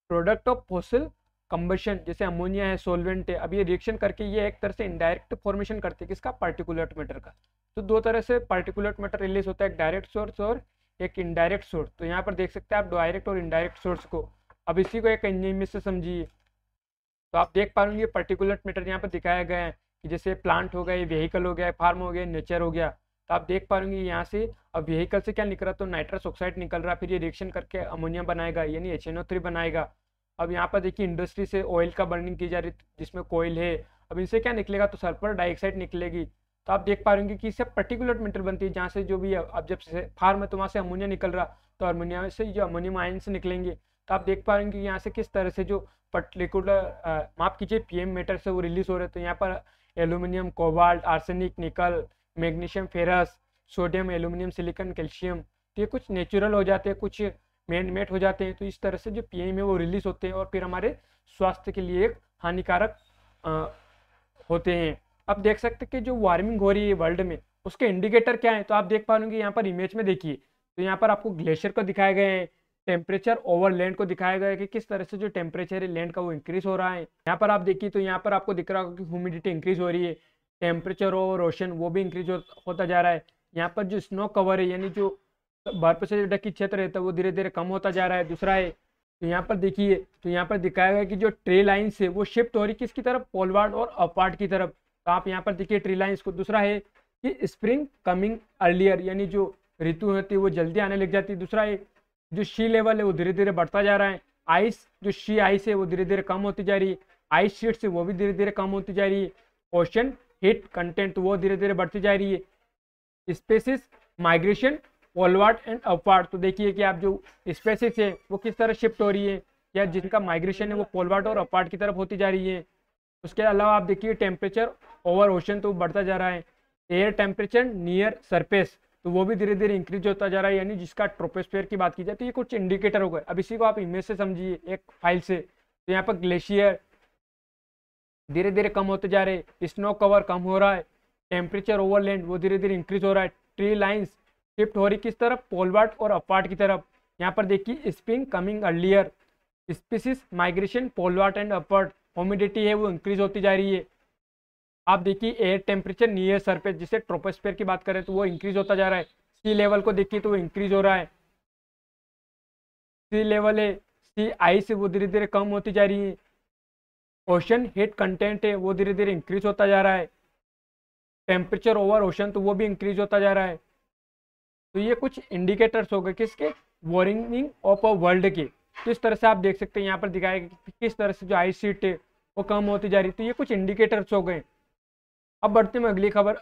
product of fossil combustion जैसे अमोनिया है सोलवेंट है अब ये रिएक्शन करके ये एक तरह से इनडायरेक्ट फॉर्मेशन करते हैं किसका पार्टिकुलर मैटर का तो दो तरह से पार्टिकुलर मैटर रिलीज होता है एक डायरेक्ट सोर्स और एक इनडायरेक्ट सोर्स तो यहाँ पर देख सकते हैं आप डायरेक्ट और इनडायरेक्ट सोर्स को अब इसी को एक में से समझिए तो आप देख पा रहे पर्टिकुलर मीटर यहाँ पर दिखाया गया है कि जैसे प्लांट हो गए व्हीकल हो गया फार्म हो गया नेचर हो गया तो आप देख पा रहे यहाँ से अब व्हीकल से क्या निकल रहा तो नाइट्रस ऑक्साइड निकल रहा फिर ये रिएक्शन करके अमोनिया बनाएगा यानी एच बनाएगा अब यहाँ पर देखिए इंडस्ट्री से ऑयल का बर्निंग की जा रही जिसमें कोयल है अब इनसे क्या निकलेगा तो सल्फर डाइऑक्साइड निकलेगी तो आप देख पा रहे कि इससे पर्टिकुलर मीटर बनती है जहाँ से जो भी अब जब फार्म है तो वहाँ से अमोनिया निकल रहा तो अमोनिया से जो अमोनियम आयन से निकलेंगे तो आप देख पा कि यहाँ से किस तरह से जो पर्टिकुलर माफ कीजिए पीएम मेटर से वो रिलीज हो रहे तो यहाँ पर aluminium cobalt arsenic nickel magnesium ferrous sodium aluminium silicon calcium तो ये कुछ नेचुरल हो जाते हैं कुछ मेन मेट हो जाते हैं तो इस तरह से जो पी है वो रिलीज होते हैं और फिर हमारे स्वास्थ्य के लिए एक हानिकारक होते हैं अब देख सकते कि जो वार्मिंग हो रही है वर्ल्ड में उसके इंडिकेटर क्या है तो आप देख पा लूँगी यहाँ पर इमेज में देखिए तो यहाँ पर आपको ग्लेशियर को दिखाए गए हैं टेम्परेचर ओवर लैंड को दिखाया गया है कि किस तरह से जो टेम्परेचर है लैंड का वो इंक्रीज हो रहा है यहाँ पर आप देखिए तो यहाँ पर आपको दिख रहा होगा कि ह्यूमिडिटी इंक्रीज हो रही है टेम्परेचर ओवर ओशन वो भी इंक्रीज होता जा रहा है यहाँ पर जो स्नो कवर है यानी जो बर्फ से ढकी क्षेत्र रहता है वो धीरे धीरे कम होता जा रहा है दूसरा है तो यहाँ पर देखिए तो यहाँ पर दिखाया गया कि जो ट्रे लाइन्स है वो शिफ्ट हो रही किसकी तरफ पोलवार्ड और अपवार्ड की तरफ तो आप यहाँ पर देखिए ट्री लाइन्स को दूसरा है कि स्प्रिंग कमिंग अर्लियर यानी जो ऋतु होती है वो जल्दी आने लग जाती है दूसरा है जो शी लेवल है वो धीरे धीरे बढ़ता जा रहा है आइस जो शी आइस है वो धीरे धीरे कम होती जा रही है आइस शीट्स है वो भी धीरे धीरे कम होती जा रही है ओशन हीट कंटेंट वो धीरे धीरे बढ़ती जा रही है species migration poleward and upward तो देखिए कि आप जो स्पेसिस है वो किस तरह शिफ्ट हो रही है या जिनका माइग्रेशन है वो पोलवार्ड और अपार्ट की तरफ होती जा रही है उसके अलावा आप देखिए टेम्परेचर ओवर ओशन तो बढ़ता जा रहा है एयर टेम्परेचर नियर सरफेस तो वो भी धीरे धीरे इंक्रीज होता जा रहा है यानी जिसका ट्रोपोस्फेयर की बात की जाए तो ये कुछ इंडिकेटर हो गए अब इसी को आप इमेज से समझिए एक फाइल से तो यहाँ पर ग्लेशियर धीरे धीरे कम होते जा रहे स्नो कवर कम हो रहा है टेम्परेचर ओवरलैंड वो धीरे धीरे इंक्रीज हो रहा है ट्री लाइन्स शिफ्ट हो रही किस तरफ पोलवाट और अपार्ट की तरफ यहाँ पर देखिए spring coming earlier species migration poleward and upward humidity है वो इंक्रीज होती जा रही है आप देखिए एयर टेम्परेचर नियर सरफेस जिसे ट्रोपोस्फेयर की बात करें तो वो इंक्रीज होता जा रहा है सी लेवल को देखिए तो वो इंक्रीज हो रहा है सी लेवल है सी आइस वो धीरे धीरे कम होती जा रही है ओशन हीट कंटेंट है वो धीरे धीरे इंक्रीज होता जा रहा है टेम्परेचर ओवर ओशन तो वो भी इंक्रीज होता जा रहा है तो ये कुछ इंडिकेटर्स हो गए किसके वार्मिंग ऑफ अ वर्ल्ड के किस तरह से आप देख सकते हैं यहाँ पर दिखाया कि किस तरह से जो आइस हीट है वो कम होती जा रही है तो ये कुछ इंडिकेटर्स हो गए अब बढ़ते हैं अगली खबर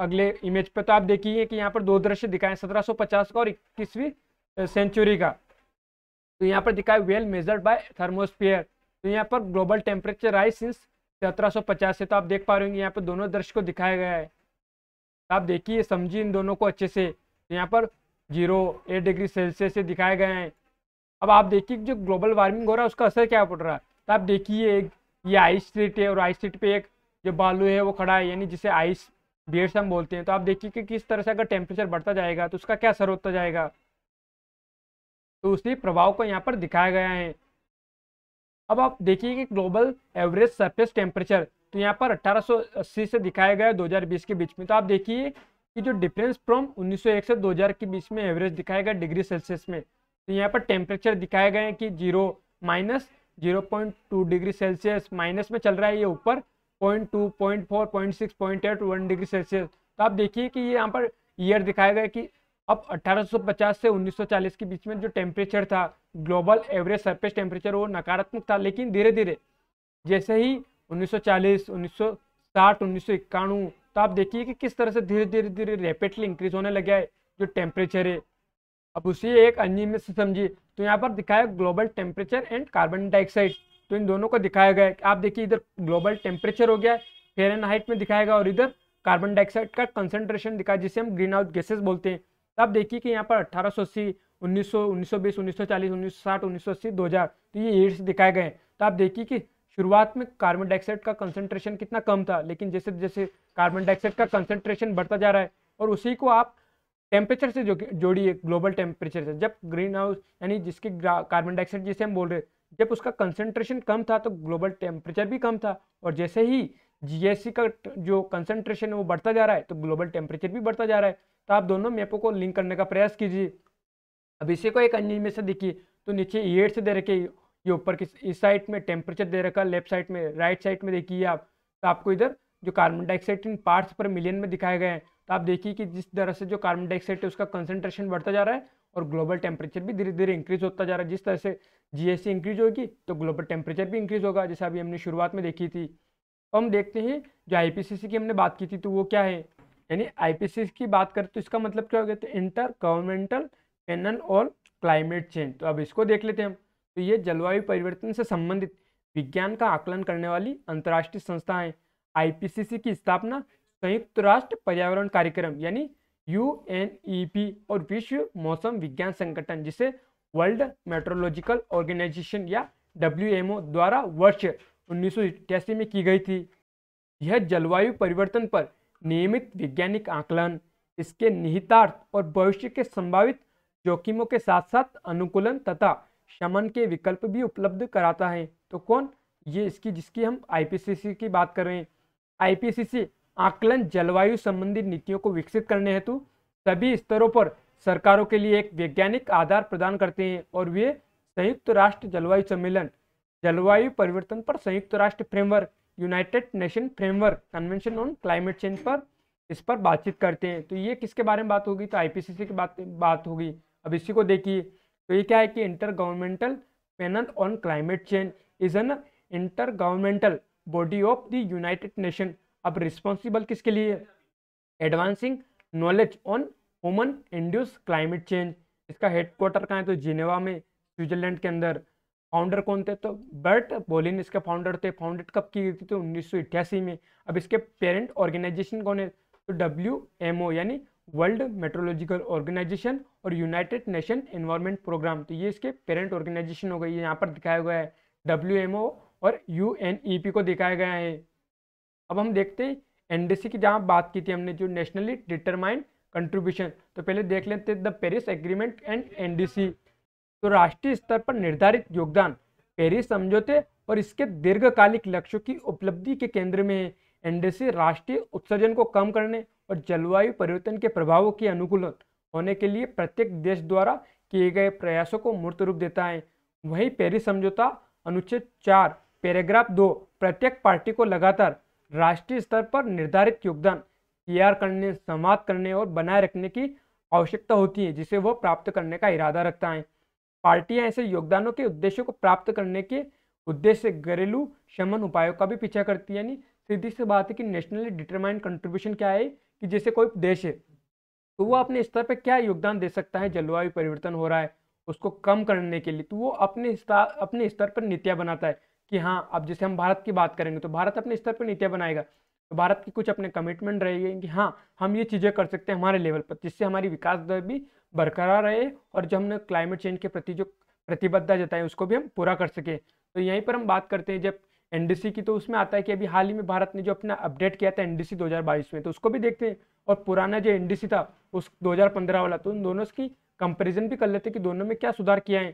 अगले इमेज पे तो आप देखिए कि यहाँ पर दो दृश्य दिखाए 1750 का और इक्कीसवीं सेंचुरी का तो यहाँ पर दिखाए वेल मेजर्ड बाय थर्मोस्फियर तो यहाँ पर ग्लोबल टेम्परेचर राइज सिंस 1750 से तो आप देख पा रहे होंगे यहाँ पर दोनों दृश्य को दिखाया गया है तो आप देखिए समझिए इन दोनों को अच्छे से तो यहाँ पर जीरो एट डिग्री सेल्सियस से दिखाए गए हैं अब आप देखिए जो ग्लोबल वार्मिंग हो रहा है उसका असर क्या पड़ रहा है तो आप देखिए एक ये आइस सीट है और आइस सीट पर एक जो बालू है वो खड़ा है यानी जिसे आइस बियर्स हम बोलते हैं तो आप देखिए कि किस तरह से अगर टेम्परेचर बढ़ता जाएगा तो उसका क्या असर होता जाएगा तो उसी प्रभाव को यहाँ पर दिखाया गया है अब आप देखिए कि ग्लोबल एवरेज सरफेस टेम्परेचर तो यहाँ पर 1880 से दिखाया गया 2020 के बीच में तो आप देखिए कि जो डिफरेंस फ्रॉम 1901 से 2000 के बीच में एवरेज दिखाया गया डिग्री सेल्सियस में तो यहाँ पर टेम्परेचर दिखाए गए हैं कि zero minus zero point two degree Celsius minus में चल रहा है ये ऊपर point two point four point six point eight one degree Celsius तो आप देखिए कि ये यहाँ पर ईयर दिखाया गया कि अब 1850 से 1940 के बीच में जो टेम्परेचर था ग्लोबल एवरेज सरफेस टेम्परेचर वो नकारात्मक था लेकिन धीरे धीरे जैसे ही 1940, 1960, उन्नीस तो आप देखिए कि किस तरह से धीरे धीरे धीरे रेपिडली इंक्रीज होने लगा है जो टेम्परेचर है अब उसी एक अन्य में से समझिए तो यहाँ पर दिखाया global temperature and carbon dioxide तो इन दोनों को दिखाया गया है आप देखिए इधर ग्लोबल टेम्परेचर हो गया है फेरन हाइट में दिखाया गया और इधर कार्बन डाइऑक्साइड का कंसनट्रेशन दिखा जिसे हम ग्रीन हाउस गैसेज बोलते हैं तो आप देखिए कि यहाँ पर अट्ठारह सौ अस्सी उन्नीस सौ उन्नीस सौ बीस उन्नीस सौ चालीस उन्नीस सौ साठ उन्नीस सौ अस्सी दो हज़ार तो ये ईयर्स दिखाए गए तो आप देखिए कि शुरुआत में कार्बन डाइऑक्साइड का कंसनट्रेशन कितना कम था लेकिन जैसे जैसे कार्बन डाइऑक्साइड का कंसनट्रेशन बढ़ता जा रहा है और उसी को आप टेम्परेचर से जो जोड़िए ग्लोबल टेम्परेचर से जब ग्रीन हाउस यानी जिसके कार्बन डाइऑक्साइड जिसे हम बोल रहे हैं जब उसका कंसनट्रेशन कम था तो ग्लोबल टेम्परेचर भी कम था और जैसे ही जीएससी का जो कंसनट्रेशन है वो बढ़ता जा रहा है तो ग्लोबल टेम्परेचर भी बढ़ता जा रहा है तो आप दोनों मैपों को लिंक करने का प्रयास कीजिए अब इसी को एक अन्य में से देखिए तो नीचे एड से दे रखे ये ऊपर की इस साइड में टेम्परेचर दे रखा लेफ्ट साइड में राइट साइड में देखिए आप तो आपको इधर जो carbon dioxide in parts per million में दिखाए गए हैं तो आप देखिए कि जिस तरह से जो कार्बन डाइऑक्साइड है उसका कंसनट्रेशन बढ़ता जा रहा है और ग्लोबल टेम्परेचर भी धीरे धीरे इंक्रीज होता जा रहा है जिस तरह से जीएसटी इंक्रीज होगी तो ग्लोबल टेम्परेचर भी इंक्रीज होगा जैसे अभी हमने शुरुआत में देखी थी तो हम देखते हैं जो आईपीसीसी की हमने बात की थी तो वो क्या है यानी आईपीसीसी की बात करें तो इसका मतलब क्या हो गया तो इंटर गवर्नमेंटल पैनल और क्लाइमेट चेंज तो अब इसको देख लेते हैं हम तो ये जलवायु परिवर्तन से संबंधित विज्ञान का आकलन करने वाली अंतर्राष्ट्रीय संस्था है आईपीसीसी की स्थापना संयुक्त राष्ट्र पर्यावरण कार्यक्रम यानी यू e और विश्व मौसम विज्ञान संगठन जिसे वर्ल्ड मेट्रोलॉजिकल ऑर्गेनाइजेशन या डब्ल्यू द्वारा वर्ष उन्नीस में की गई थी यह जलवायु परिवर्तन पर नियमित वैज्ञानिक आकलन इसके निहितार्थ और भविष्य के संभावित जोखिमों के साथ साथ अनुकूलन तथा शमन के विकल्प भी उपलब्ध कराता है तो कौन ये इसकी जिसकी हम आईपीसीसी की बात कर रहे हैं आईपीसीसी आकलन जलवायु संबंधी नीतियों को विकसित करने हेतु सभी स्तरों पर सरकारों के लिए एक वैज्ञानिक आधार प्रदान करते हैं और वे संयुक्त राष्ट्र जलवायु सम्मेलन जलवायु परिवर्तन पर संयुक्त राष्ट्र framework United Nation Framework Convention on Climate Change पर इस पर बातचीत करते हैं तो ये किसके बारे में बात होगी तो आईपीसीसी की बात बात होगी अब इसी को देखिए तो ये क्या है कि Intergovernmental Panel on Climate Change is an intergovernmental body of the United Nation अब रिस्पॉन्सिबल किसके लिए advancing knowledge on human induced climate change इसका हेडक्वार्टर कहाँ है तो जिनेवा में स्विट्जरलैंड के अंदर फाउंडर कौन थे तो बर्ट बोलिन इसके फाउंडर थे फाउंडेड कब की गई थी तो उन्नीस में अब इसके पेरेंट ऑर्गेनाइजेशन कौन है तो डब्ल्यू एम ओ यानी वर्ल्ड मेट्रोलॉजिकल ऑर्गेनाइजेशन और यूनाइटेड नेशन एनवायरमेंट प्रोग्राम तो ये इसके पेरेंट ऑर्गेनाइजेशन हो गई यहाँ पर दिखाया गया है डब्ल्यू एम ओ और यू एन ई पी को दिखाया गया है अब हम देखते हैं एनडीसी की जहाँ बात की थी हमने जो नेशनली डिटरमाइंड कंट्रीब्यूशन तो पहले देख लेते the Paris Agreement and NDC तो राष्ट्रीय स्तर पर निर्धारित योगदान पेरिस समझौते और इसके दीर्घकालिक लक्ष्यों की उपलब्धि के केंद्र में है एनडीसी राष्ट्रीय उत्सर्जन को कम करने और जलवायु परिवर्तन के प्रभावों के अनुकूलन होने के लिए प्रत्येक देश द्वारा किए गए प्रयासों को मूर्त रूप देता है वहीं पेरिस समझौता अनुच्छेद चार पैराग्राफ दो प्रत्येक पार्टी को लगातार राष्ट्रीय स्तर पर निर्धारित योगदान तैयार करने समाप्त करने और बनाए रखने की आवश्यकता होती है जिसे वह प्राप्त करने का इरादा रखता है पार्टियां ऐसे योगदानों के उद्देश्यों को प्राप्त करने के उद्देश्य से घरेलू शमन उपायों का भी पीछा करती है यानी सीधी सी बात है कि नेशनली डिटरमाइंड कंट्रीब्यूशन क्या है कि जैसे कोई देश है तो वो अपने स्तर पर क्या योगदान दे सकता है जलवायु परिवर्तन हो रहा है उसको कम करने के लिए तो वो अपने अपने स्तर पर नीतियाँ बनाता है कि हाँ अब जैसे हम भारत की बात करेंगे तो भारत अपने स्तर पर नीतियाँ बनाएगा तो भारत की कुछ अपने कमिटमेंट रहेगी कि हाँ हम ये चीज़ें कर सकते हैं हमारे लेवल पर जिससे हमारी विकास दर भी बरकरार रहे और जो हमने क्लाइमेट चेंज के प्रति जो प्रतिबद्धता जताई उसको भी हम पूरा कर सकें तो यहीं पर हम बात करते हैं जब एनडीसी की तो उसमें आता है कि अभी हाल ही में भारत ने जो अपना अपडेट किया था एनडीसी 2022 में तो उसको भी देखते हैं और पुराना जो एनडीसी था उस 2015 वाला तो उन दोनों की कंपैरिजन भी कर लेते हैं कि दोनों में क्या सुधार किया है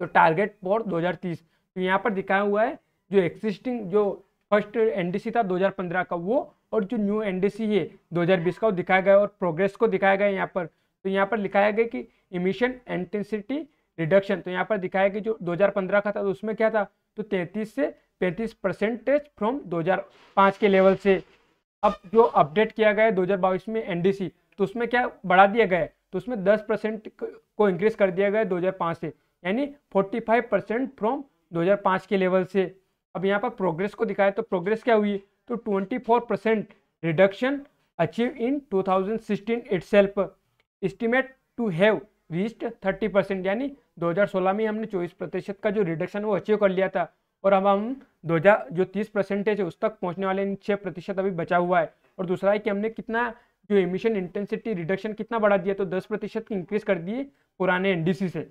तो टारगेट फॉर 2030 यहाँ पर दिखाया हुआ है जो एक्सिस्टिंग जो फर्स्ट एनडीसी था 2015 का वो और जो न्यू एनडीसी है 2020 का वो दिखाया गया और प्रोग्रेस को दिखाया गया यहाँ पर तो यहाँ पर लिखाया गया कि इमिशन इंटेंसिटी रिडक्शन तो यहाँ पर दिखाया गया जो 2015 का था तो उसमें क्या था तो 33 से 35 परसेंटेज फ्रॉम 2005 के लेवल से अब जो अपडेट किया गया है 2022 में एनडीसी तो उसमें क्या बढ़ा दिया गया है तो उसमें 10 परसेंट को इंक्रीज कर दिया गया है 2005 से यानी 45 परसेंट फ्रॉम 2005 के लेवल से अब यहाँ पर प्रोग्रेस को दिखाया तो प्रोग्रेस क्या हुई तो 24 percent reduction achieve in 2016 itself estimate to have reached 30 percent यानी 2016 में हमने 24 प्रतिशत का जो रिडक्शन वो अचीव कर लिया था और अब हम दो जो 30 परसेंटेज है उस तक पहुँचने वाले इन छः प्रतिशत अभी बचा हुआ है और दूसरा है कि हमने कितना जो इमिशन इंटेंसिटी रिडक्शन कितना बढ़ा दिया तो दस प्रतिशत की इंक्रीज कर दिए पुराने एनडीसी से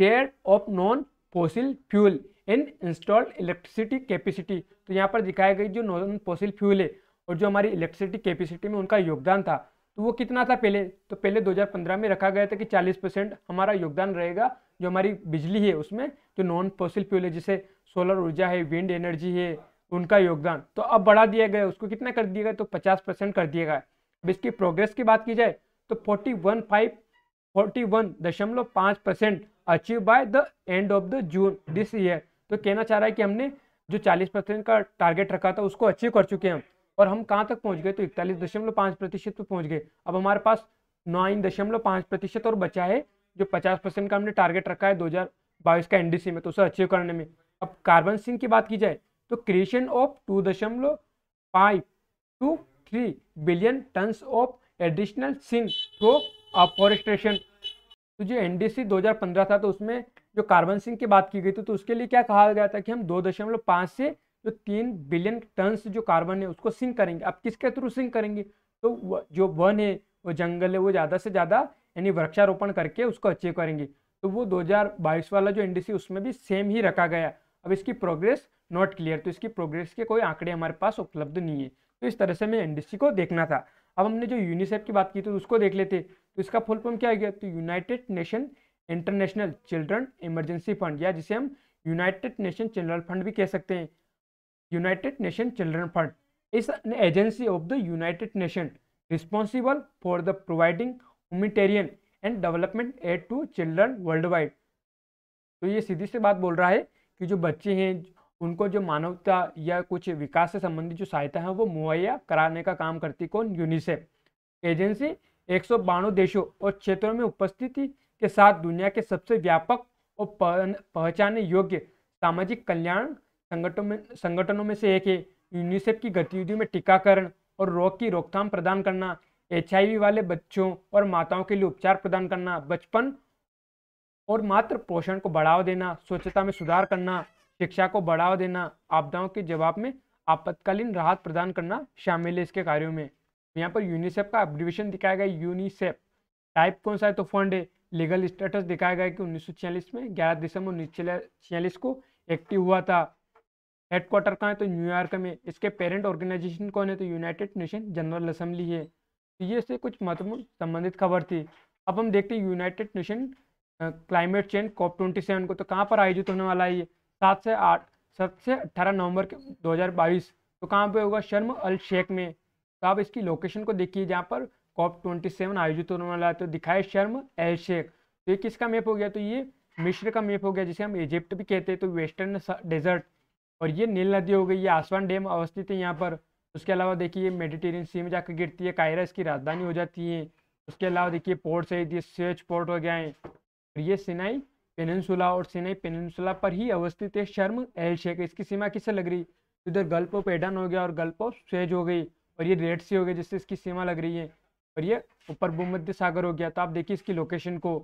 share of non fossil fuel in installed electricity capacity तो यहाँ पर दिखाई गई जो नॉन फोसिल फ्यूल है और जो हमारी इलेक्ट्रिसिटी कैपेसिटी में उनका योगदान था तो वो कितना था पहले तो पहले 2015 में रखा गया था कि 40 परसेंट हमारा योगदान रहेगा जो हमारी बिजली है उसमें जो नॉन फोसिल फ्यूल है जैसे सोलर ऊर्जा है विंड एनर्जी है उनका योगदान तो अब बढ़ा दिया गया उसको कितना कर दिया गया तो पचास परसेंट कर दिया गया अब इसकी प्रोग्रेस की बात की जाए तो forty one five forty one दशमलव पाँच percent achieve by the end of the June this year तो कहना चाह रहा है कि हमने जो 40 परसेंट का टारगेट रखा था उसको अचीव कर चुके हैं और हम कहाँ तक पहुँच गए तो इकतालीस दशमलव पाँच प्रतिशत पर पहुँच गए अब हमारे पास नाइन दशमलव पाँच प्रतिशत और बचा है जो पचास परसेंट का हमने टारगेट रखा है दो हज़ार बाईस का एनडीसी में तो उसे अचीव करने में अब कार्बन सिंह की बात की जाए तो क्रिएशन ऑफ टू दशमलव five two three billion tonnes of additional sink through afforestation तो जो एन 2015 था तो उसमें जो कार्बन सिंह की बात की गई थी तो उसके लिए क्या कहा गया था कि हम दो दशमलव पाँच से जो तीन बिलियन टन जो कार्बन है उसको सिंक करेंगे अब किसके थ्रू सिंक करेंगे तो जो वन है वो जंगल है वो ज़्यादा से ज़्यादा यानी वृक्षारोपण करके उसको अचीव करेंगे तो वो 2022 वाला जो एनडीसी उसमें भी सेम ही रखा गया अब इसकी प्रोग्रेस नॉट क्लियर तो इसकी प्रोग्रेस के कोई आंकड़े हमारे पास उपलब्ध नहीं है तो इस तरह से हमें एनडीसी को देखना था अब हमने जो यूनिसेफ की बात की तो उसको देख लेते तो इसका फुल फॉर्म क्या हो गया तो United Nation International Children Emergency Fund या जिसे हम यूनाइटेड नेशन चिल्ड्रन फंड भी कह सकते हैं United Nation Children Fund is agency of the United Nation for the providing humanitarian and development aid to children worldwide तो ये सीधी से बात बोल रहा है कि जो बच्चे हैं उनको जो मानवता या कुछ विकास से संबंधित जो सहायता है वो मुहैया कराने का काम करती कौन यूनिसेफ एजेंसी एक देशों और क्षेत्रों में उपस्थिति के साथ दुनिया के सबसे व्यापक और पहचाने योग्य सामाजिक कल्याण संगठनों में संगठनों में से एक है यूनिसेफ की गतिविधियों में टीकाकरण और रोग की रोकथाम प्रदान करना एच वाले बच्चों और माताओं के लिए उपचार प्रदान करना बचपन और मात्र पोषण को बढ़ावा देना स्वच्छता में सुधार करना शिक्षा को बढ़ावा देना आपदाओं के जवाब में आपत्कालीन राहत प्रदान करना शामिल है इसके कार्यों में यहाँ पर यूनिसेफ का अब्रिवेशन दिखाया गया यूनिसेफ टाइप कौन सा है तो फंड है लीगल स्टेटस दिखाया गया कि उन्नीस में 11 दिसंबर उन्नीस को एक्टिव हुआ था हेडक्वार्टर कहाँ है तो न्यूयॉर्क में इसके पेरेंट ऑर्गेनाइजेशन कौन है तो यूनाइटेड नेशन जनरल असेंबली है तो ये से कुछ महत्वपूर्ण संबंधित खबर थी अब हम देखते हैं United Nation Climate Change COP twenty seven को तो कहाँ पर आयोजित होने वाला है ये सात से आठ सात से अट्ठारह नवंबर के 2022 तो कहाँ पर होगा शर्म अल शेख में तो आप इसकी लोकेशन को देखिए जहाँ पर कॉप ट्वेंटी सेवन आयोजित होने वाला है तो दिखाए शर्म एल शेख तो ये किसका मैप हो गया तो ये मिश्र का मैप हो गया जिसे हम इजिप्ट भी कहते हैं तो वेस्टर्न डेजर्ट और ये नील नदी हो गई ये आसवान डैम अवस्थित है यहाँ पर उसके अलावा देखिए ये मेडिटेरियन सी में जाकर गिरती है कायरा इसकी राजधानी हो जाती है उसके अलावा देखिए पोर्ट सही ये स्वेच पोर्ट हो गया है और ये सिनाई पेनसुला और सिनाई पेनसुला पर ही अवस्थित है शर्म एल शेख इसकी सीमा किससे लग रही तो इधर गल्फ ऑफ एडन हो गया और गल्फ ऑफ स्वेज हो गई और ये रेड सी हो गया जिससे इसकी सीमा लग रही है और ये ऊपर भूमध्य सागर हो गया तो आप देखिए इसकी लोकेशन को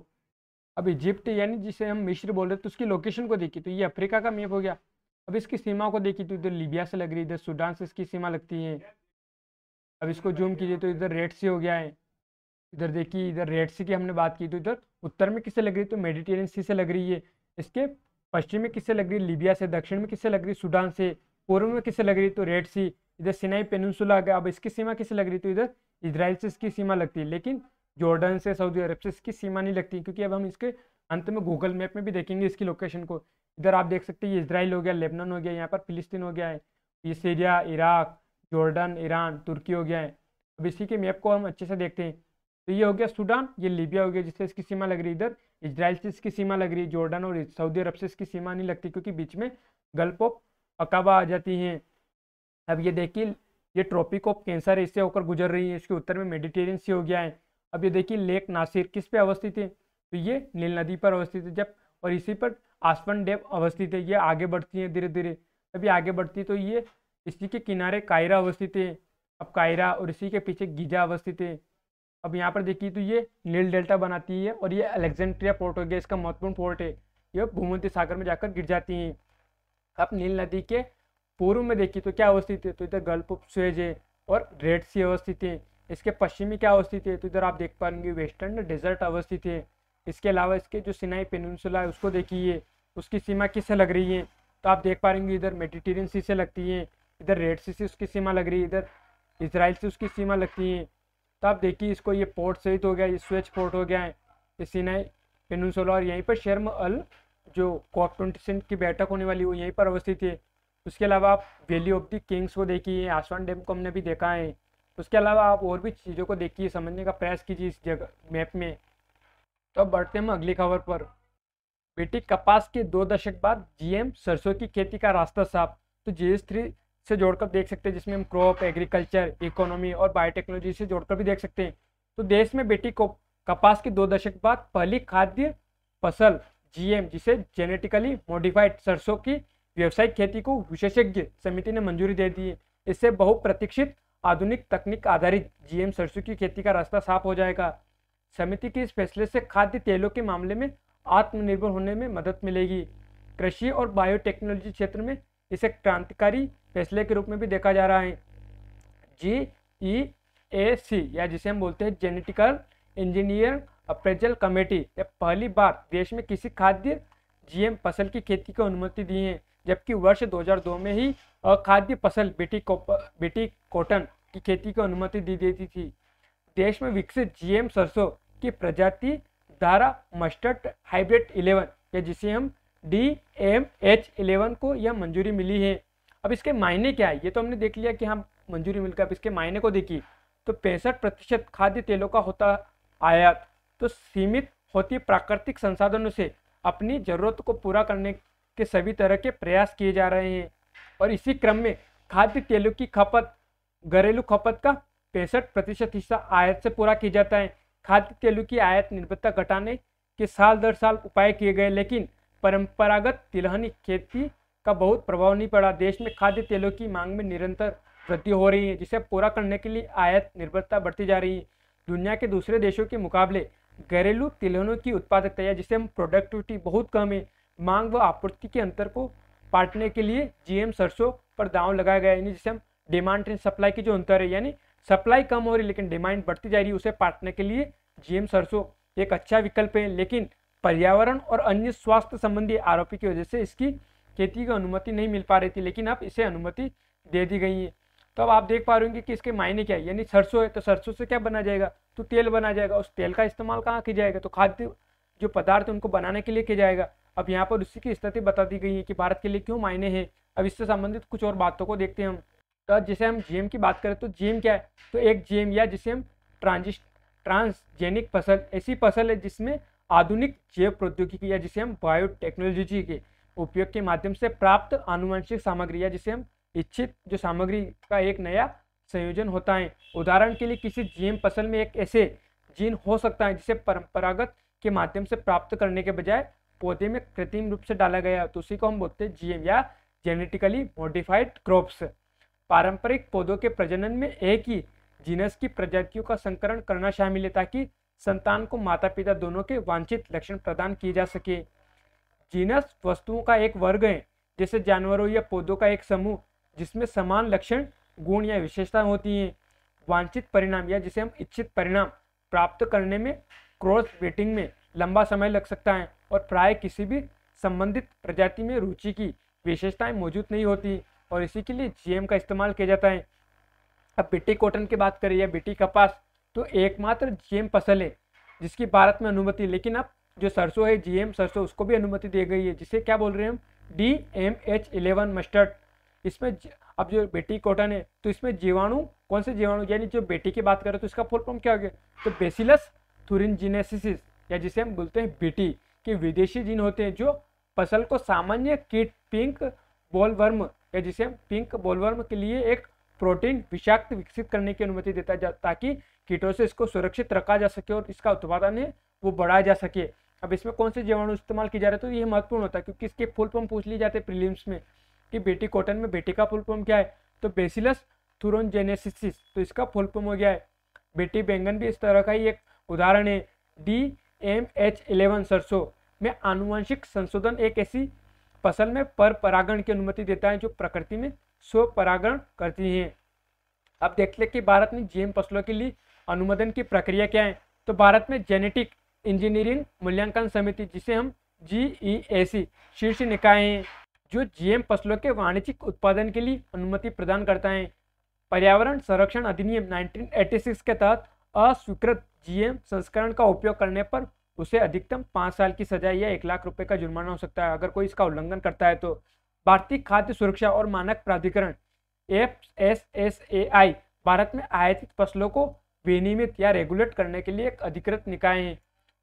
अब इजिप्ट यानी जिसे हम मिश्र बोल रहे थे तो उसकी लोकेशन को देखिए तो ये अफ्रीका का मेप हो गया अब इसकी सीमा को देखिए तो इधर लीबिया से लग रही है इधर सूडान से इसकी सीमा लगती है अब इसको जूम कीजिए तो इधर रेड सी हो गया है इधर देखिए इधर रेड सी की हमने बात की तो इधर उत्तर में किससे लग रही है तो मेडिटेरियन सी से लग रही है इसके पश्चिम में किससे लग रही है लीबिया से दक्षिण में किससे लग रही है सूडान से पूर्व में किससे लग रही है तो रेड सी इधर सिनाई पेनसुला आ गया अब इसकी सीमा किसे लग रही तो इधर इसराइल से इसकी सीमा लगती है लेकिन जॉर्डन से सऊदी अरब से इसकी सीमा नहीं लगती क्योंकि अब हम इसके अंत में गूगल मैप में भी देखेंगे इसकी लोकेशन को इधर आप देख सकते हैं इसराइल हो गया लेबनान हो गया यहाँ पर फिलिस्तीन हो गया है ये सीरिया इराक जॉर्डन ईरान तुर्की हो गया है अब इसी के मैप को हम अच्छे से देखते हैं तो ये हो गया सूडान ये लीबिया हो गया जिससे इसकी सीमा लग रही है इधर इसराइल से इसकी सीमा लग रही है जॉर्डन और सऊदी अरब से इसकी सीमा नहीं लगती क्योंकि बीच में गल्फ ऑफ अकाबा आ जाती हैं अब ये देखिए ये ट्रॉपिक ऑफ कैंसर इससे होकर गुजर रही है इसके उत्तर में मेडिटेरियन सी हो गया है अब ये देखिए लेक नासिर किस पे अवस्थित है तो ये नील नदी पर अवस्थित है जब और इसी पर आसपन डेप अवस्थित है ये आगे बढ़ती है धीरे धीरे जब ये आगे बढ़ती है तो ये इसी के किनारे कायरा अवस्थित है अब कायरा और इसी के पीछे गीजा अवस्थित है अब यहाँ पर देखिए तो ये नील डेल्टा बनाती है और ये अलेक्जेंड्रिया पोर्ट हो गया इसका महत्वपूर्ण पोर्ट है ये भूमध्य सागर में जाकर गिर जाती हैं अब नील नदी के पूर्व में देखिए तो क्या अवस्थित है तो इधर गल्फ ऑफ स्वेज है और रेड सी अवस्थित है इसके पश्चिम में क्या अवस्थित है तो इधर आप देख पाएंगे वेस्टर्न डेजर्ट अवस्थित है इसके अलावा इसके जो सिनाई पेनसुला है उसको देखिए उसकी सीमा किससे लग रही है तो आप देख पाएंगे इधर मेडिटेरियन सी से लगती है इधर रेड सी से उसकी सीमा लग रही है इधर इसराइल से उसकी सीमा लगती है तो आप देखिए इसको ये पोर्ट सहित हो गया ये स्वेज पोर्ट हो गया है ये सिनाई पेनसुला और यहीं पर शर्म अल जो कॉप ट्वेंटी की बैठक होने वाली वो यहीं पर अवस्थित है उसके अलावा आप वैली ऑफ द किंग्स को देखिए आसवान डैम को हमने भी देखा है उसके अलावा आप और भी चीज़ों को देखिए समझने का प्रयास कीजिए इस जगह मैप में तो अब बढ़ते हैं अगली खबर पर बेटी कपास के दो दशक बाद जीएम सरसों की खेती का रास्ता साफ तो जी थ्री से जोड़कर देख सकते हैं जिसमें हम क्रॉप एग्रीकल्चर इकोनॉमी और बायोटेक्नोलॉजी से जोड़कर भी देख सकते हैं तो देश में बेटी को कपास के दो दशक बाद पहली खाद्य फसल जीएम जिसे जेनेटिकली मॉडिफाइड सरसों की व्यावसायिक खेती को विशेषज्ञ समिति ने मंजूरी दे दी है इससे बहुप्रतीक्षित आधुनिक तकनीक आधारित जीएम सरसों की खेती का रास्ता साफ हो जाएगा समिति के इस फैसले से खाद्य तेलों के मामले में आत्मनिर्भर होने में मदद मिलेगी कृषि और बायोटेक्नोलॉजी क्षेत्र में इसे क्रांतिकारी फैसले के रूप में भी देखा जा रहा है जी ई ए सी या जिसे हम बोलते हैं जेनेटिकल इंजीनियर अप्रेजल कमेटी ने पहली बार देश में किसी खाद्य जीएम फसल की खेती को अनुमति दी है जबकि वर्ष 2002 में ही खाद्य फसल बेटी को बेटी कॉटन की खेती को अनुमति दी देती थी देश में विकसित जीएम सरसों की प्रजाति धारा मस्टर्ड हाइब्रिड 11 या जिसे हम डी एम एच इलेवन को यह मंजूरी मिली है अब इसके मायने क्या है ये तो हमने देख लिया कि हम मंजूरी मिलकर अब इसके मायने को देखिए तो पैंसठ प्रतिशत खाद्य तेलों का होता आयात तो सीमित होती प्राकृतिक संसाधनों से अपनी जरूरत को पूरा करने के सभी तरह के प्रयास किए जा रहे हैं और इसी क्रम में खाद्य तेलों की खपत घरेलू खपत का पैंसठ प्रतिशत हिस्सा आयात से पूरा किया जाता है खाद्य तेलों की आयात निर्भरता घटाने के साल दर साल उपाय किए गए लेकिन परंपरागत तिलहनी खेती का बहुत प्रभाव नहीं पड़ा देश में खाद्य तेलों की मांग में निरंतर वृद्धि हो रही है जिसे पूरा करने के लिए आयात निर्भरता बढ़ती जा रही है दुनिया के दूसरे देशों के मुकाबले घरेलू तिलहनों की उत्पादकता या जिसे हम प्रोडक्टिविटी बहुत कम है मांग व आपूर्ति के अंतर को पाटने के लिए जीएम सरसों पर दाव लगाया गया यानी जिसे हम डिमांड एंड सप्लाई की जो अंतर है यानी सप्लाई कम हो रही लेकिन डिमांड बढ़ती जा रही है उसे पाटने के लिए जीएम सरसों एक अच्छा विकल्प है लेकिन पर्यावरण और अन्य स्वास्थ्य संबंधी आरोपी की वजह से इसकी खेती की अनुमति नहीं मिल पा रही थी लेकिन अब इसे अनुमति दे दी गई है तो अब आप देख पा रहे होंगे कि इसके मायने क्या है यानी सरसों है तो सरसों से क्या बना जाएगा तो तेल बना जाएगा उस तेल का इस्तेमाल कहाँ किया जाएगा तो खाद्य जो पदार्थ उनको बनाने के लिए किया जाएगा अब यहाँ पर उसी की स्थिति बता दी गई है कि भारत के लिए क्यों मायने हैं अब इससे संबंधित कुछ और बातों को देखते हैं हम तो जैसे हम जेम की बात करें तो जेम क्या है तो एक जेम या जिसे हम ट्रांजिस्ट ट्रांसजेनिक फसल ऐसी फसल है जिसमें आधुनिक जैव प्रौद्योगिकी या जिसे हम बायोटेक्नोलॉजी के उपयोग के माध्यम से प्राप्त आनुवंशिक सामग्री या जिसे हम इच्छित जो सामग्री का एक नया संयोजन होता है उदाहरण के लिए किसी जीएम फसल में एक ऐसे जीन हो सकता है जिसे परंपरागत के माध्यम से प्राप्त करने के बजाय पौधे में कृत्रिम रूप से डाला गया तो उसी को हम बोलते हैं जीएम या जेनेटिकली मॉडिफाइड क्रॉप्स पारंपरिक पौधों के प्रजनन में एक ही जीनस की प्रजातियों का संकरण करना शामिल है ताकि संतान को माता पिता दोनों के वांछित लक्षण प्रदान किए जा सके जीनस वस्तुओं का एक वर्ग है जैसे जानवरों या पौधों का एक समूह जिसमें समान लक्षण गुण या विशेषता होती हैं वांछित परिणाम या जिसे हम इच्छित परिणाम प्राप्त करने में क्रॉस ब्रीडिंग में लंबा समय लग सकता है और प्राय किसी भी संबंधित प्रजाति में रुचि की विशेषताएं मौजूद नहीं होती और इसी के लिए जीएम का इस्तेमाल किया जाता है अब बिटी कॉटन की बात करें या बिटी कपास तो एकमात्र जीएम फसल है जिसकी भारत में अनुमति लेकिन अब जो सरसों है जीएम सरसों उसको भी अनुमति दी गई है जिसे क्या बोल रहे हैं हम D M H eleven mustard इसमें अब जो बेटी कॉटन है तो इसमें जीवाणु कौन से जीवाणु यानी जो बेटी की बात करें तो इसका फुल फॉर्म क्या हो गया तो बेसिलस थुरिनजिनेसिस या जिसे हम बोलते हैं बेटी कि विदेशी जीन होते हैं जो फसल को सामान्य कीट पिंक बॉलवर्म या जिसे पिंक बॉलवर्म के लिए एक प्रोटीन विषाक्त विकसित करने की अनुमति देता जा ताकि कीटों से इसको सुरक्षित रखा जा सके और इसका उत्पादन है वो बढ़ाया जा सके अब इसमें कौन से जीवाणु इस्तेमाल किए जा रहे हैं तो ये महत्वपूर्ण होता है क्योंकि इसके फुल फॉर्म पूछ लिए जाते हैं प्रीलिम्स में कि बेटी कॉटन में बेटी का फुल फॉर्म क्या है तो बेसिलस थुरोनजेनेसिस तो इसका फुल फॉर्म हो गया है बेटी बैंगन भी इस तरह का ही एक उदाहरण है डी एम एच इलेवन सरसों में आनुवंशिक संशोधन एक ऐसी फसल में पर परागण की अनुमति देता है जो प्रकृति में स्व परागण करती है अब देख हैं कि भारत में जीएम फसलों के लिए अनुमोदन की प्रक्रिया क्या है तो भारत में जेनेटिक इंजीनियरिंग मूल्यांकन समिति जिसे हम जी e शीर्ष निकाय हैं जो जीएम फसलों के वाणिज्यिक उत्पादन के लिए अनुमति प्रदान करता है पर्यावरण संरक्षण अधिनियम 1986 के तहत अस्वीकृत जीएम संस्करण का उपयोग करने पर उसे अधिकतम पाँच साल की सजा या एक लाख रुपए का जुर्माना हो सकता है अगर कोई इसका उल्लंघन करता है तो भारतीय खाद्य सुरक्षा और मानक प्राधिकरण F S S A I भारत में आयतित फसलों को विनियमित या रेगुलेट करने के लिए एक अधिकृत निकाय है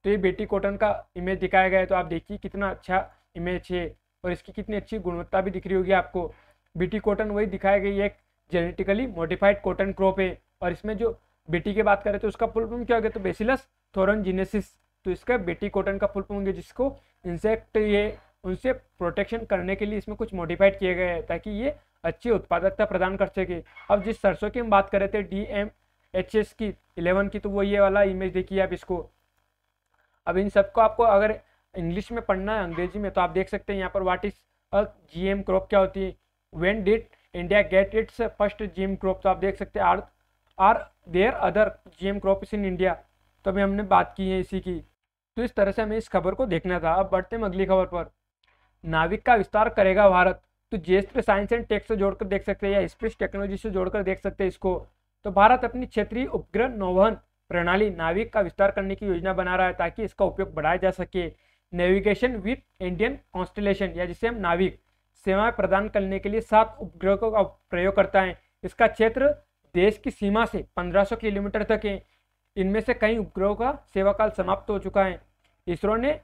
तो ये बेटी कॉटन का इमेज दिखाया गया है तो आप देखिए कितना अच्छा इमेज है और इसकी कितनी अच्छी गुणवत्ता भी दिख रही होगी आपको बेटी कॉटन वही दिखाया गया एक जेनेटिकली मॉडिफाइड कॉटन क्रॉप है और इसमें जो बेटी की बात करें तो उसका फुल फॉर्म क्या हो गया तो बेसिलस थोरन जीनेसिस तो इसका बेटी कॉटन का फुल होंगे जिसको इंसेक्ट ये उनसे प्रोटेक्शन करने के लिए इसमें कुछ मॉडिफाइड किए गए हैं ताकि ये अच्छी उत्पादकता प्रदान कर सके अब जिस सरसों की हम बात कर रहे थे डी एम एच एस की इलेवन की तो वो ये वाला इमेज देखिए आप इसको अब इन सबको आपको अगर इंग्लिश में पढ़ना है अंग्रेजी में तो आप देख सकते हैं यहाँ पर what is a G M crop क्या होती है when did India get its first G M crop तो आप देख सकते हैं are are there other G M crop in India तो अभी हमने बात की है इसी की तो इस तरह से हमें इस खबर को देखना था अब बढ़ते हैं अगली खबर पर नाविक का विस्तार करेगा भारत तो जेस्ट्र साइंस एंड टेक से जोड़कर देख सकते हैं या स्पेस टेक्नोलॉजी से जोड़कर देख सकते हैं इसको तो भारत अपनी क्षेत्रीय उपग्रह नौवहन प्रणाली नाविक का विस्तार करने की योजना बना रहा है ताकि इसका उपयोग बढ़ाया जा सके नेविगेशन विथ इंडियन कॉन्स्टिलेशन या जिसे हम नाविक सेवाएं प्रदान करने के लिए सात उपग्रहों का प्रयोग करता है इसका क्षेत्र देश की सीमा से 1500 किलोमीटर तक है इनमें से कई उपग्रहों का सेवाकाल समाप्त हो चुका है इसरो ने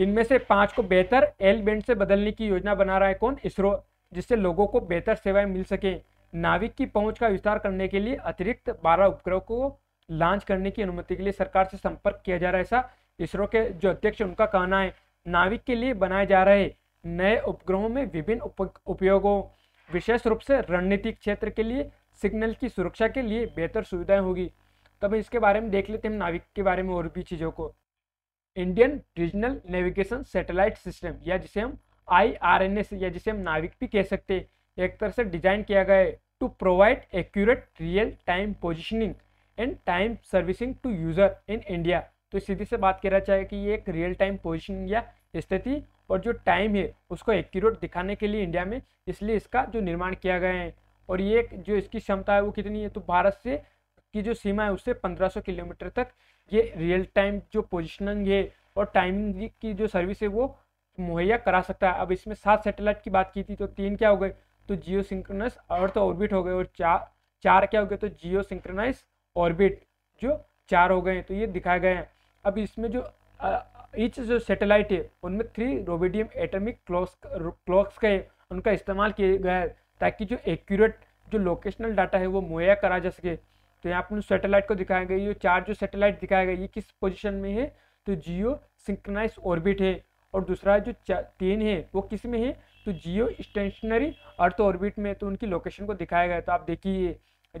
इनमें से पाँच को बेहतर एल बैंड से बदलने की योजना बना रहा है कौन इसरो जिससे लोगों को बेहतर सेवाएं मिल सके नाविक की पहुंच का विस्तार करने के लिए अतिरिक्त 12 उपग्रह को लॉन्च करने की अनुमति के लिए सरकार से संपर्क किया जा रहा है ऐसा इसरो के जो अध्यक्ष उनका कहना है नाविक के लिए बनाए जा रहे नए उपग्रहों में विभिन्न उप, उपयोगों विशेष रूप से रणनीतिक क्षेत्र के लिए सिग्नल की सुरक्षा के लिए बेहतर सुविधाएं होगी तब तो इसके बारे में देख लेते हैं नाविक के बारे में और भी चीज़ों को Indian Regional Navigation Satellite System या जिसे हम आई आर एन एस या जिसे हम नाविक भी कह सकते हैं एक तरह से डिजाइन किया गया है to provide accurate real time positioning and time servicing to user in India तो सीधी से बात करना चाहिए कि ये एक रियल टाइम पोजिशनिंग या स्थिति और जो टाइम है उसको एक्यूरेट दिखाने के लिए इंडिया में इसलिए इसका जो निर्माण किया गया है और ये जो इसकी क्षमता है वो कितनी है तो भारत से की जो सीमा है उससे 1500 किलोमीटर तक ये रियल टाइम जो पोजिशनिंग है और टाइमिंग की जो सर्विस है वो मुहैया करा सकता है अब इसमें सात सैटेलाइट की बात की थी तो तीन क्या हो गए तो जियो सिंक्रनाइज अर्थ ऑर्बिट हो गए और चार चार क्या हो गए तो जियो सिंक्रनाइज ऑर्बिट जो चार हो गए तो ये दिखाए गए हैं अब इसमें जो इच जो सैटेलाइट है उनमें three rubidium atomic clocks clocks का उनका इस्तेमाल किया गया है ताकि जो एक्यूरेट जो लोकेशनल डाटा है वो मुहैया करा जा सके तो यहाँ अपने सैटेलाइट को दिखाया गया ये चार जो सैटेलाइट दिखाया गया ये किस पोजिशन में है तो जियो सिंक्रनाइज ऑर्बिट है और दूसरा जो तीन है वो किस में है तो जियो स्टेशनरी अर्थ ऑर्बिट में तो उनकी लोकेशन को दिखाया गया तो आप देखिए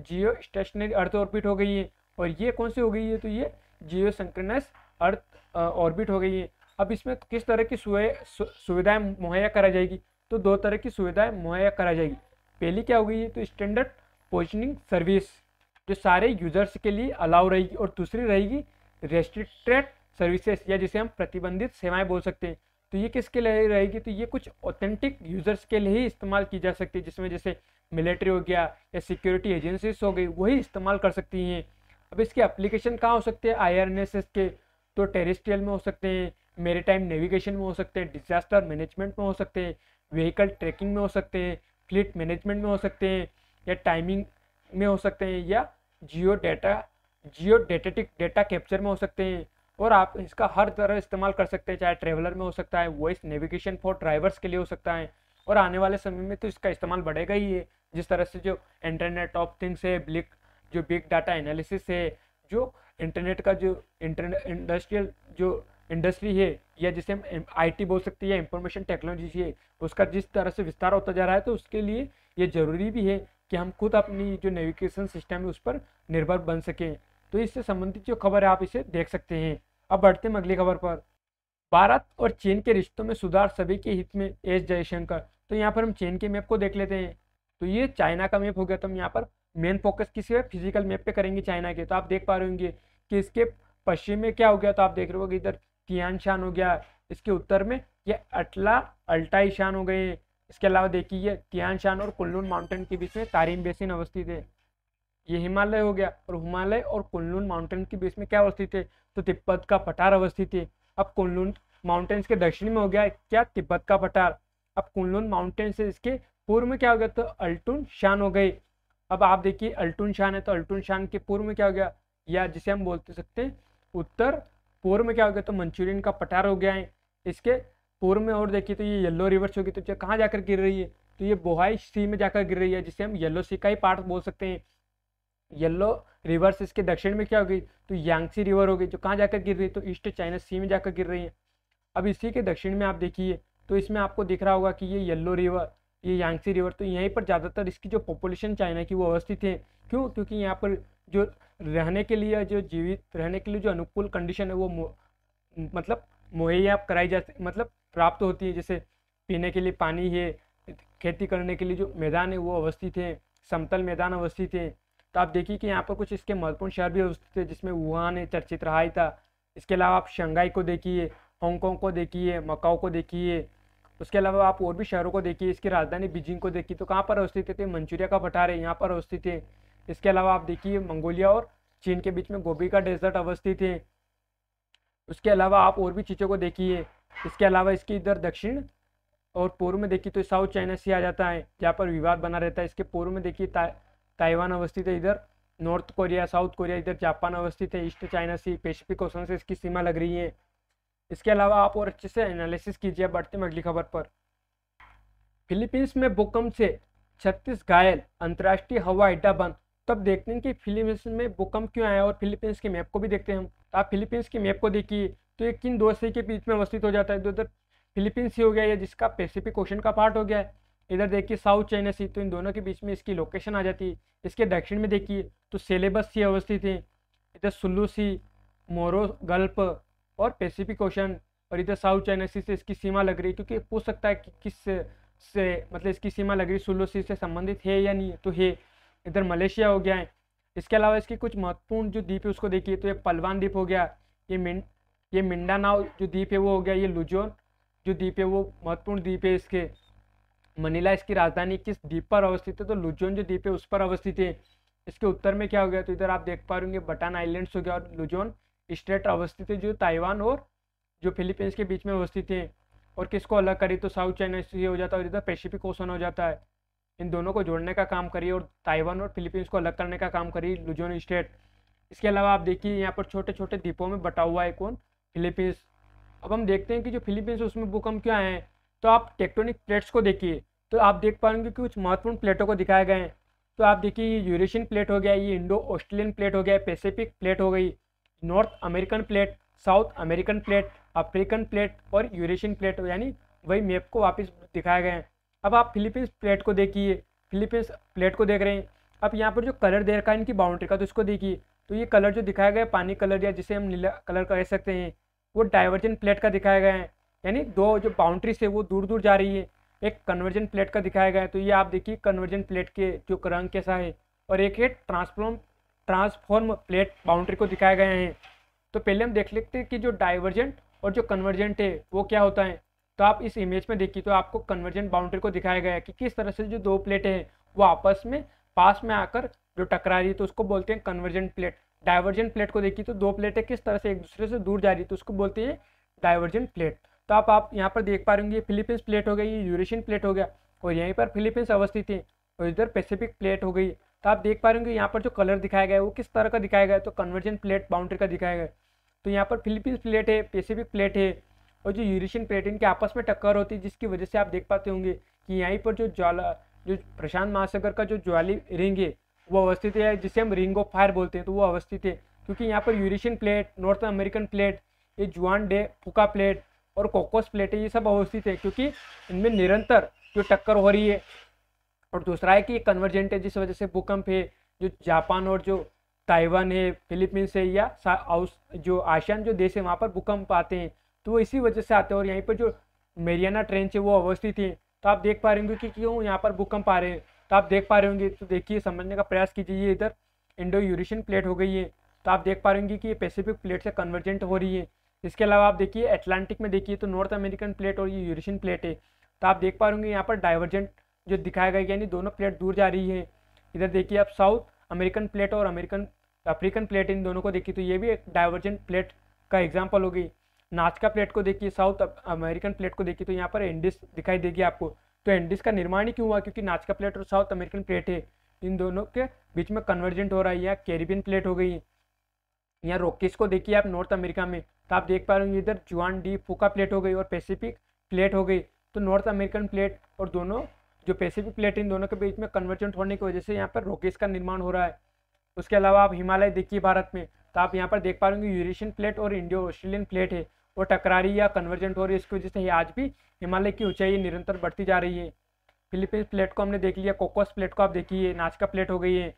जियो स्टेशनरी अर्थ ऑर्बिट हो गई है और ये कौन सी हो गई है तो ये जियो संक्रनस अर्थ ऑर्बिट हो गई है अब इसमें किस तरह की सुविधाएं मुहैया करा जाएगी तो दो तरह की सुविधाएं मुहैया करा जाएगी पहली क्या हो गई है तो स्टैंडर्ड पोजिशनिंग सर्विस जो सारे यूजर्स के लिए अलाउ रहेगी और दूसरी रहेगी रेस्ट्रिक्टेड सर्विसेज या जिसे हम प्रतिबंधित सेवाएं बोल सकते हैं तो ये किसके लिए रहेगी तो ये कुछ ऑथेंटिक यूजर्स के लिए ही इस्तेमाल की जा सकती है जिसमें जैसे मिलिट्री हो गया या सिक्योरिटी एजेंसीज हो गई वही इस्तेमाल कर सकती हैं अब इसके एप्लीकेशन कहाँ हो सकते हैं आई के तो टेरिस्ट्रियल में हो सकते हैं मेरीटाइम नेविगेशन में हो सकते हैं डिजास्टर मैनेजमेंट में हो सकते हैं व्हीकल ट्रैकिंग में हो सकते हैं फ्लीट मैनेजमेंट में हो सकते हैं या टाइमिंग में हो सकते हैं या geo data geodetic data capture में हो सकते हैं और आप इसका हर तरह इस्तेमाल कर सकते हैं चाहे ट्रेवलर में हो सकता है वॉइस नेविगेशन फॉर ड्राइवर्स के लिए हो सकता है और आने वाले समय में तो इसका इस्तेमाल बढ़ेगा ही है जिस तरह से जो इंटरनेट ऑफ थिंग्स है ब्लिक जो बिग डाटा एनालिसिस है जो इंटरनेट का जो इंटरनेट इंडस्ट्रियल जो इंडस्ट्री है या जिसे हम आईटी बोल सकते हैं या इंफॉर्मेशन टेक्नोलॉजी है उसका जिस तरह से विस्तार होता जा रहा है तो उसके लिए ये ज़रूरी भी है कि हम खुद अपनी जो नेविगेशन सिस्टम है उस पर निर्भर बन सकें तो इससे संबंधित जो खबर है आप इसे देख सकते हैं अब बढ़ते हैं अगली खबर पर भारत और चीन के रिश्तों में सुधार सभी के हित में एस जयशंकर तो यहाँ पर हम चीन के मैप को देख लेते हैं तो ये चाइना का मैप हो गया तो हम यहाँ पर मेन फोकस किसी फिजिकल मैप पे करेंगे चाइना के तो आप देख पा रहे होंगे कि इसके पश्चिम में क्या हो गया तो आप देख रहे हो इधर तियान शान हो गया इसके उत्तर में ये अटला अल्टाई शान हो गए इसके अलावा देखिए तियान शान और कुल्लून माउंटेन के बीच में तारीम बेसिन अवस्थित है ये हिमालय हो गया और हिमालय और कुल्लून माउंटेन के बीच में क्या अवस्थित है तो तिब्बत का पठार अवस्थित है अब कुल्लून माउंटेन्स के दक्षिण में हो गया क्या तिब्बत का पठार अब कुल्लून माउंटेन्स से इसके पूर्व में क्या हो गया तो अल्टून शान हो गई अब आप देखिए अल्टून शान है तो अल्टून शान के पूर्व में क्या हो गया या जिसे हम बोलते सकते हैं उत्तर पूर्व में क्या हो गया तो मंचूरियन का पठार हो गया है इसके पूर्व में और देखिए तो ये येलो रिवर्स होगी तो कहाँ जाकर गिर रही है तो ये बोहाई सी में जाकर गिर रही है जिसे हम येलो सी का ही पार्ट बोल सकते हैं येलो रिवर्स इसके दक्षिण में क्या होगी तो यांगसी रिवर होगी जो कहाँ जाकर गिर रही है तो ईस्ट चाइना सी में जाकर गिर रही है अब इसी के दक्षिण में आप देखिए तो इसमें आपको दिख रहा होगा कि ये येलो रिवर ये यांगसी रिवर तो यहीं पर ज़्यादातर इसकी जो पॉपुलेशन चाइना की वो अवस्थित है क्यों क्योंकि यहाँ पर जो रहने के लिए जो जीवित रहने के लिए जो अनुकूल कंडीशन है वो मतलब मुहैया कराई जा मतलब प्राप्त होती है जैसे पीने के लिए पानी है खेती करने के लिए जो मैदान है वो अवस्थित है समतल मैदान अवस्थित है तो आप देखिए कि यहाँ पर कुछ इसके महत्वपूर्ण शहर भी अवस्थित है जिसमें वुहान है चर्चित रहा था इसके अलावा आप शंघाई को देखिए हांगकॉन्ग को देखिए मकाओ को देखिए उसके अलावा आप और भी शहरों को देखिए इसकी राजधानी बीजिंग को देखिए तो कहाँ पर अवस्थित थे तो मंचूरिया का पठार है यहाँ पर अवस्थित है इसके अलावा आप देखिए मंगोलिया और चीन के बीच में गोभी का डेजर्ट अवस्थित है उसके अलावा आप और भी चीज़ों को देखिए इसके अलावा इसके इधर दक्षिण और पूर्व में देखिए तो साउथ चाइना सी आ जाता है जहाँ पर विवाद बना रहता है इसके पूर्व में देखिए ताइवान अवस्थित है इधर नॉर्थ कोरिया साउथ कोरिया इधर जापान अवस्थित है East China Sea Pacific Ocean से इसकी सीमा लग रही है इसके अलावा आप और अच्छे से एनालिसिस कीजिए बढ़ते में अगली खबर पर फिलीपींस में भूकंप से छत्तीस घायल अंतर्राष्ट्रीय हवाई अड्डा बंद तो अब देखते हैं कि फिलीपींस में भूकंप क्यों आया और फिलीपींस के मैप को भी देखते हैं हम तो आप फिलीपींस के मैप को देखिए तो ये किन दो सही के बीच में अवस्थित हो जाता है तो इधर फिलीपींस ही हो गया या जिसका पैसिफिक ओशन का पार्ट हो गया है इधर देखिए साउथ चाइना सी तो इन दोनों के बीच में इसकी लोकेशन आ जाती है इसके दक्षिण में देखिए तो सेलेबस सी अवस्थित है इधर सुल्लू सी मोरो गल्फ और पैसिफिक ओशन और इधर साउथ चाइना सी से इसकी सीमा लग रही है क्योंकि पूछ सकता है कि किस से मतलब इसकी सीमा लग रही सुल्लू सी से संबंधित है या नहीं तो है इधर मलेशिया हो गया है इसके अलावा इसके कुछ महत्वपूर्ण जो द्वीप है उसको देखिए तो ये पलवान द्वीप हो गया ये मिन ये मिंडानाव जो द्वीप है वो हो गया ये लुजोन जो द्वीप है वो महत्वपूर्ण द्वीप है इसके मनीला इसकी राजधानी किस द्वीप पर अवस्थित है तो लुजोन जो द्वीप है उस पर अवस्थित है इसके उत्तर में क्या हो गया तो इधर आप देख पा रहे होंगे बटान आइलैंड्स हो गया और लुजोन स्टेट अवस्थित है जो ताइवान और जो फिलीपींस के बीच में अवस्थित है और किसको अलग करें तो साउथ चाइना से हो जाता है और इधर पैसिफिक ओशन हो जाता है इन दोनों को जोड़ने का काम करिए और ताइवान और फिलीपींस को अलग करने का काम करिए लुजोन स्टेट इसके अलावा आप देखिए यहाँ पर छोटे छोटे द्वीपों में बटा हुआ है कौन फिलीपींस अब हम देखते हैं कि जो फिलीपींस उसमें भूकंप क्यों आए हैं तो आप टेक्टोनिक प्लेट्स को देखिए तो आप देख पाएंगे कि कुछ महत्वपूर्ण प्लेटों को दिखाए गए हैं तो आप देखिए ये यूरेशियन प्लेट हो गया ये इंडो ऑस्ट्रेलियन प्लेट हो गया पैसिफिक प्लेट हो गई North American plate South American plate African plate और यूरेशियन प्लेट यानी वही मैप को वापस दिखाए गए हैं अब आप फिलीपींस प्लेट को देखिए फिलीपींस प्लेट को देख रहे हैं अब यहाँ पर जो कलर दे रखा है इनकी बाउंड्री का तो इसको देखिए तो ये कलर जो दिखाया गया है पानी कलर या जिसे हम नीला कलर कह सकते हैं वो डाइवर्जन प्लेट का दिखाया गया है यानी दो जो बाउंड्री से वो दूर दूर जा रही है एक कन्वर्जन प्लेट का दिखाया गया है तो ये आप देखिए कन्वर्जन प्लेट के जो रंग कैसा है और एक है ट्रांसफॉर्म ट्रांसफॉर्म प्लेट बाउंड्री को दिखाया गया है तो पहले हम देख लेते हैं कि जो डाइवर्जेंट और जो कन्वर्जेंट है वो क्या होता है तो आप इस इमेज में देखिए तो आपको कन्वर्जेंट बाउंड्री को दिखाया गया है कि किस तरह से जो दो प्लेटें हैं वो आपस में पास में आकर जो टकरा रही है तो उसको बोलते हैं कन्वर्जेंट प्लेट डाइवर्जेंट प्लेट को देखिए तो दो प्लेटें किस तरह से एक दूसरे से दूर जा रही है तो उसको बोलते हैं डाइवर्जेंट प्लेट तो आप आप यहाँ पर देख पा रहे होंगे फिलीपींस प्लेट हो गई ये यूरेशियन प्लेट हो गया और यहीं पर फिलीपींस अवस्थित है और इधर पैसिफिक प्लेट हो गई तो आप देख पा रहे होंगे यहाँ पर जो कलर दिखाया गया है वो किस तरह का दिखाया गया है तो कन्वर्जेंट प्लेट बाउंड्री का दिखाया गया तो यहाँ पर फिलीपींस प्लेट है पैसिफिक प्लेट है और जो यूरेशियन प्लेट इनके आपस में टक्कर होती है जिसकी वजह से आप देख पाते होंगे कि यहीं पर जो ज्वाला जो प्रशांत महासागर का जो ज्वाली रिंग है वो अवस्थित है जिसे हम रिंग ऑफ फायर बोलते हैं तो वो अवस्थित है क्योंकि यहाँ पर Eurasian plate North American plate ये जुआन डे फुका प्लेट और कोकोस है ये सब अवस्थित है क्योंकि इनमें निरंतर जो टक्कर हो रही है और दूसरा है कि कन्वर्जेंट है जिस वजह से भूकंप है जो जापान और जो ताइवान है फिलीपींस है या जो आशियान जो देश है वहाँ पर भूकंप आते हैं तो वो इसी वजह से आते हैं और यहीं पर जो मेरियाना ट्रेंच है वो अवस्थित है तो आप देख पा रहे होंगे कि क्यों यहाँ पर भूकंप आ रहे हैं तो आप देख पा रहे होंगे तो देखिए समझने का प्रयास कीजिए इधर इंडो यूरेशियन प्लेट हो गई है तो आप देख पा रहे होंगे कि ये पैसिफिक प्लेट से कन्वर्जेंट हो रही है इसके अलावा आप देखिए एटलांटिक में देखिए तो नॉर्थ अमेरिकन प्लेट और ये यूरेशियन प्लेट है तो आप देख पा रहे होंगे यहाँ पर डाइवर्जेंट जो दिखाया गया यानी दोनों प्लेट दूर जा रही है इधर देखिए आप साउथ अमेरिकन प्लेट और अमेरिकन अफ्रीकन प्लेट इन दोनों को देखिए तो ये भी एक डाइवर्जेंट प्लेट का एग्जाम्पल हो गई नाचका प्लेट को देखिए साउथ अमेरिकन प्लेट को देखिए तो यहाँ पर एंडिस दिखाई देगी आपको तो एंडिस का निर्माण ही क्यों हुआ क्योंकि नाचका प्लेट और साउथ अमेरिकन प्लेट है इन दोनों के बीच में कन्वर्जेंट हो रहा है या कैरिबियन प्लेट हो गई है यहाँ को देखिए आप नॉर्थ अमेरिका में तो आप देख पा रहे हो इधर जुआन डी फूका प्लेट हो गई और पैसिफिक प्लेट हो गई तो नॉर्थ अमेरिकन प्लेट और दोनों जो पैसिफिक प्लेट इन दोनों के बीच में कन्वर्जेंट होने की वजह से यहाँ पर रोकेस का निर्माण हो रहा है उसके अलावा आप हिमालय देखिए भारत में तो आप यहाँ पर देख पा रहे होंगे यूरेशियन प्लेट और इंडियो ऑस्ट्रेलियन प्लेट है वो टकरा रही है या कन्वर्जेंट हो रही है इसकी वजह से आज भी हिमालय की ऊंचाई निरंतर बढ़ती जा रही है फिलीपींस प्लेट को हमने देख लिया कोकोस प्लेट को आप देखिए नाचका प्लेट हो गई है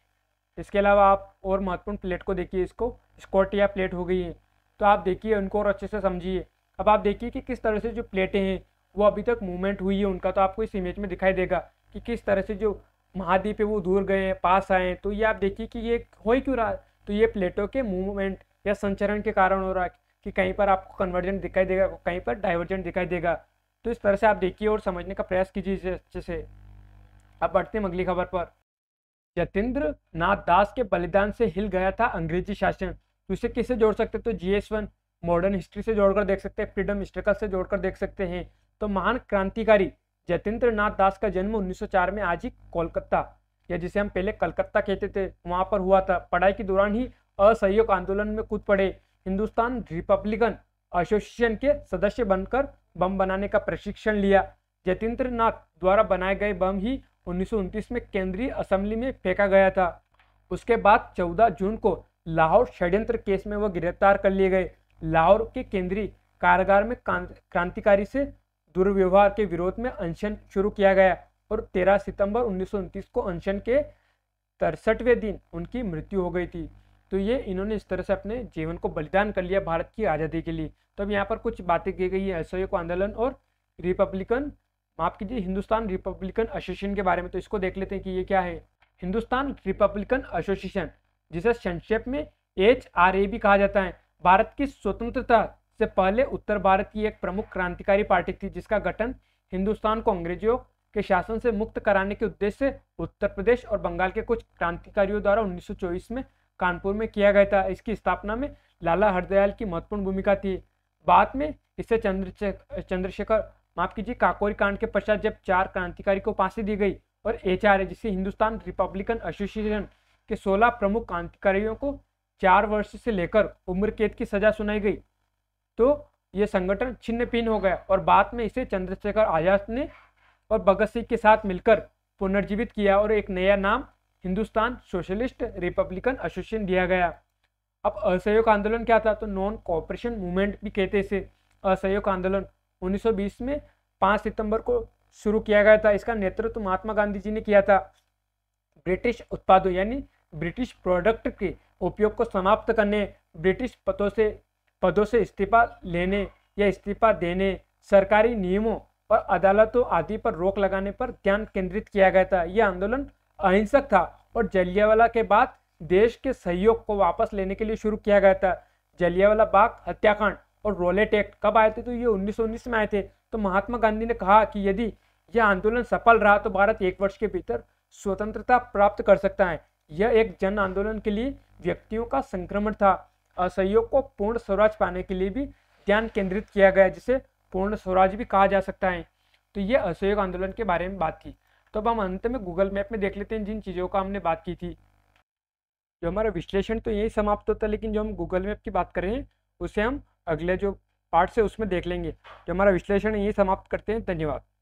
इसके अलावा आप और महत्वपूर्ण प्लेट को देखिए इसको स्कोटिया प्लेट हो गई है तो आप देखिए उनको और अच्छे से समझिए अब आप देखिए कि किस तरह से जो प्लेटें हैं वो अभी तक मूवमेंट हुई है उनका तो आपको इस इमेज में दिखाई देगा कि किस तरह से जो महाद्वीप है वो दूर गए हैं पास आए हैं तो ये आप देखिए कि ये हो ही क्यों रहा तो ये प्लेटों के मूवमेंट या संचरण के कारण हो रहा है कि कहीं पर आपको कन्वर्जेंट दिखाई देगा कहीं पर डाइवर्जेंट दिखाई देगा तो इस तरह से आप देखिए और समझने का प्रयास कीजिए अच्छे से अब बढ़ते हैं अगली खबर पर जतेंद्र नाथ दास के बलिदान से हिल गया था अंग्रेजी शासन तो इसे किससे जोड़ सकते तो G S one modern history से जोड़कर देख सकते हैं फ्रीडम स्ट्रगल से जोड़कर देख सकते हैं तो महान क्रांतिकारी जतेंद्र नाथ दास का जन्म 1904 में आज ही कोलकाता या जिसे हम पहले कलकत्ता कहते थे वहाँ पर हुआ था पढ़ाई के दौरान ही असहयोग आंदोलन में कूद पड़े हिंदुस्तान रिपब्लिकन एसोसिएशन के सदस्य बनकर बम बनाने का प्रशिक्षण लिया जतेंद्र नाथ द्वारा बनाए गए बम ही उन्नीस में केंद्रीय असेंबली में फेंका गया था उसके बाद 14 जून को लाहौर षड्यंत्र केस में वह गिरफ्तार कर लिए गए लाहौर के केंद्रीय कारागार में क्रांतिकारी से दुर्व्यवहार के विरोध में अनशन शुरू किया गया और 13 सितंबर उन्नीस को अनशन के तिरसठवें दिन उनकी मृत्यु हो गई थी तो ये इन्होंने इस तरह से अपने जीवन को बलिदान कर लिया भारत की आज़ादी के लिए तो अब यहाँ पर कुछ बातें की गई है असहयोग आंदोलन और रिपब्लिकन माफ कीजिए हिंदुस्तान रिपब्लिकन एसोसिएशन के बारे में तो इसको देख लेते हैं कि ये क्या है हिंदुस्तान रिपब्लिकन एसोसिएशन जिसे संक्षेप में एच आर ए भी कहा जाता है भारत की स्वतंत्रता से पहले उत्तर भारत की एक प्रमुख क्रांतिकारी पार्टी थी जिसका गठन हिंदुस्तान को अंग्रेजों के शासन से मुक्त कराने के उद्देश्य से उत्तर प्रदेश और बंगाल के कुछ क्रांतिकारियों द्वारा 1924 में कानपुर में किया गया था इसकी स्थापना में लाला हरदयाल की महत्वपूर्ण भूमिका थी बाद में इसे चंद्रशेखर चंद्रशेखर माफ कीजिए काकोरी कांड के पश्चात जब चार क्रांतिकारी को फांसी दी गई और एच आर जिसे हिंदुस्तान रिपब्लिकन एसोसिएशन के सोलह प्रमुख क्रांतिकारियों को चार वर्ष से लेकर उम्र कैद की सजा सुनाई गई तो ये संगठन छिन्न भिन्न हो गया और बाद में इसे चंद्रशेखर आजाद ने और भगत सिंह के साथ मिलकर पुनर्जीवित किया और एक नया नाम हिंदुस्तान सोशलिस्ट रिपब्लिकन एसोसिएशन दिया गया अब असहयोग आंदोलन क्या था तो नॉन कॉपरेशन मूवमेंट भी कहते इसे असहयोग आंदोलन 1920 में 5 सितंबर को शुरू किया गया था इसका नेतृत्व महात्मा गांधी जी ने किया था ब्रिटिश उत्पादों यानी ब्रिटिश प्रोडक्ट के उपयोग को समाप्त करने ब्रिटिश पदों से पदों से इस्तीफा लेने या इस्तीफा देने सरकारी नियमों और अदालतों आदि पर रोक लगाने पर ध्यान केंद्रित किया गया था यह आंदोलन अहिंसक था और जलियावाला के बाद देश के सहयोग को वापस लेने के लिए शुरू किया गया था जलियावाला बाग हत्याकांड और रोलेट एक्ट कब आए थे तो ये उन्नीस में आए थे तो महात्मा गांधी ने कहा कि यदि यह आंदोलन सफल रहा तो भारत एक वर्ष के भीतर स्वतंत्रता प्राप्त कर सकता है यह एक जन आंदोलन के लिए व्यक्तियों का संक्रमण था असहयोग को पूर्ण स्वराज पाने के लिए भी ध्यान केंद्रित किया गया जिसे पूर्ण स्वराज भी कहा जा सकता है तो यह असहयोग आंदोलन के बारे में बात की तो अब हम अंत में गूगल मैप में देख लेते हैं जिन चीज़ों का हमने बात की थी जो हमारा विश्लेषण तो यही समाप्त होता है लेकिन जो हम गूगल मैप की बात करें उसे हम अगले जो पार्ट से उसमें देख लेंगे जो हमारा विश्लेषण यही समाप्त करते हैं धन्यवाद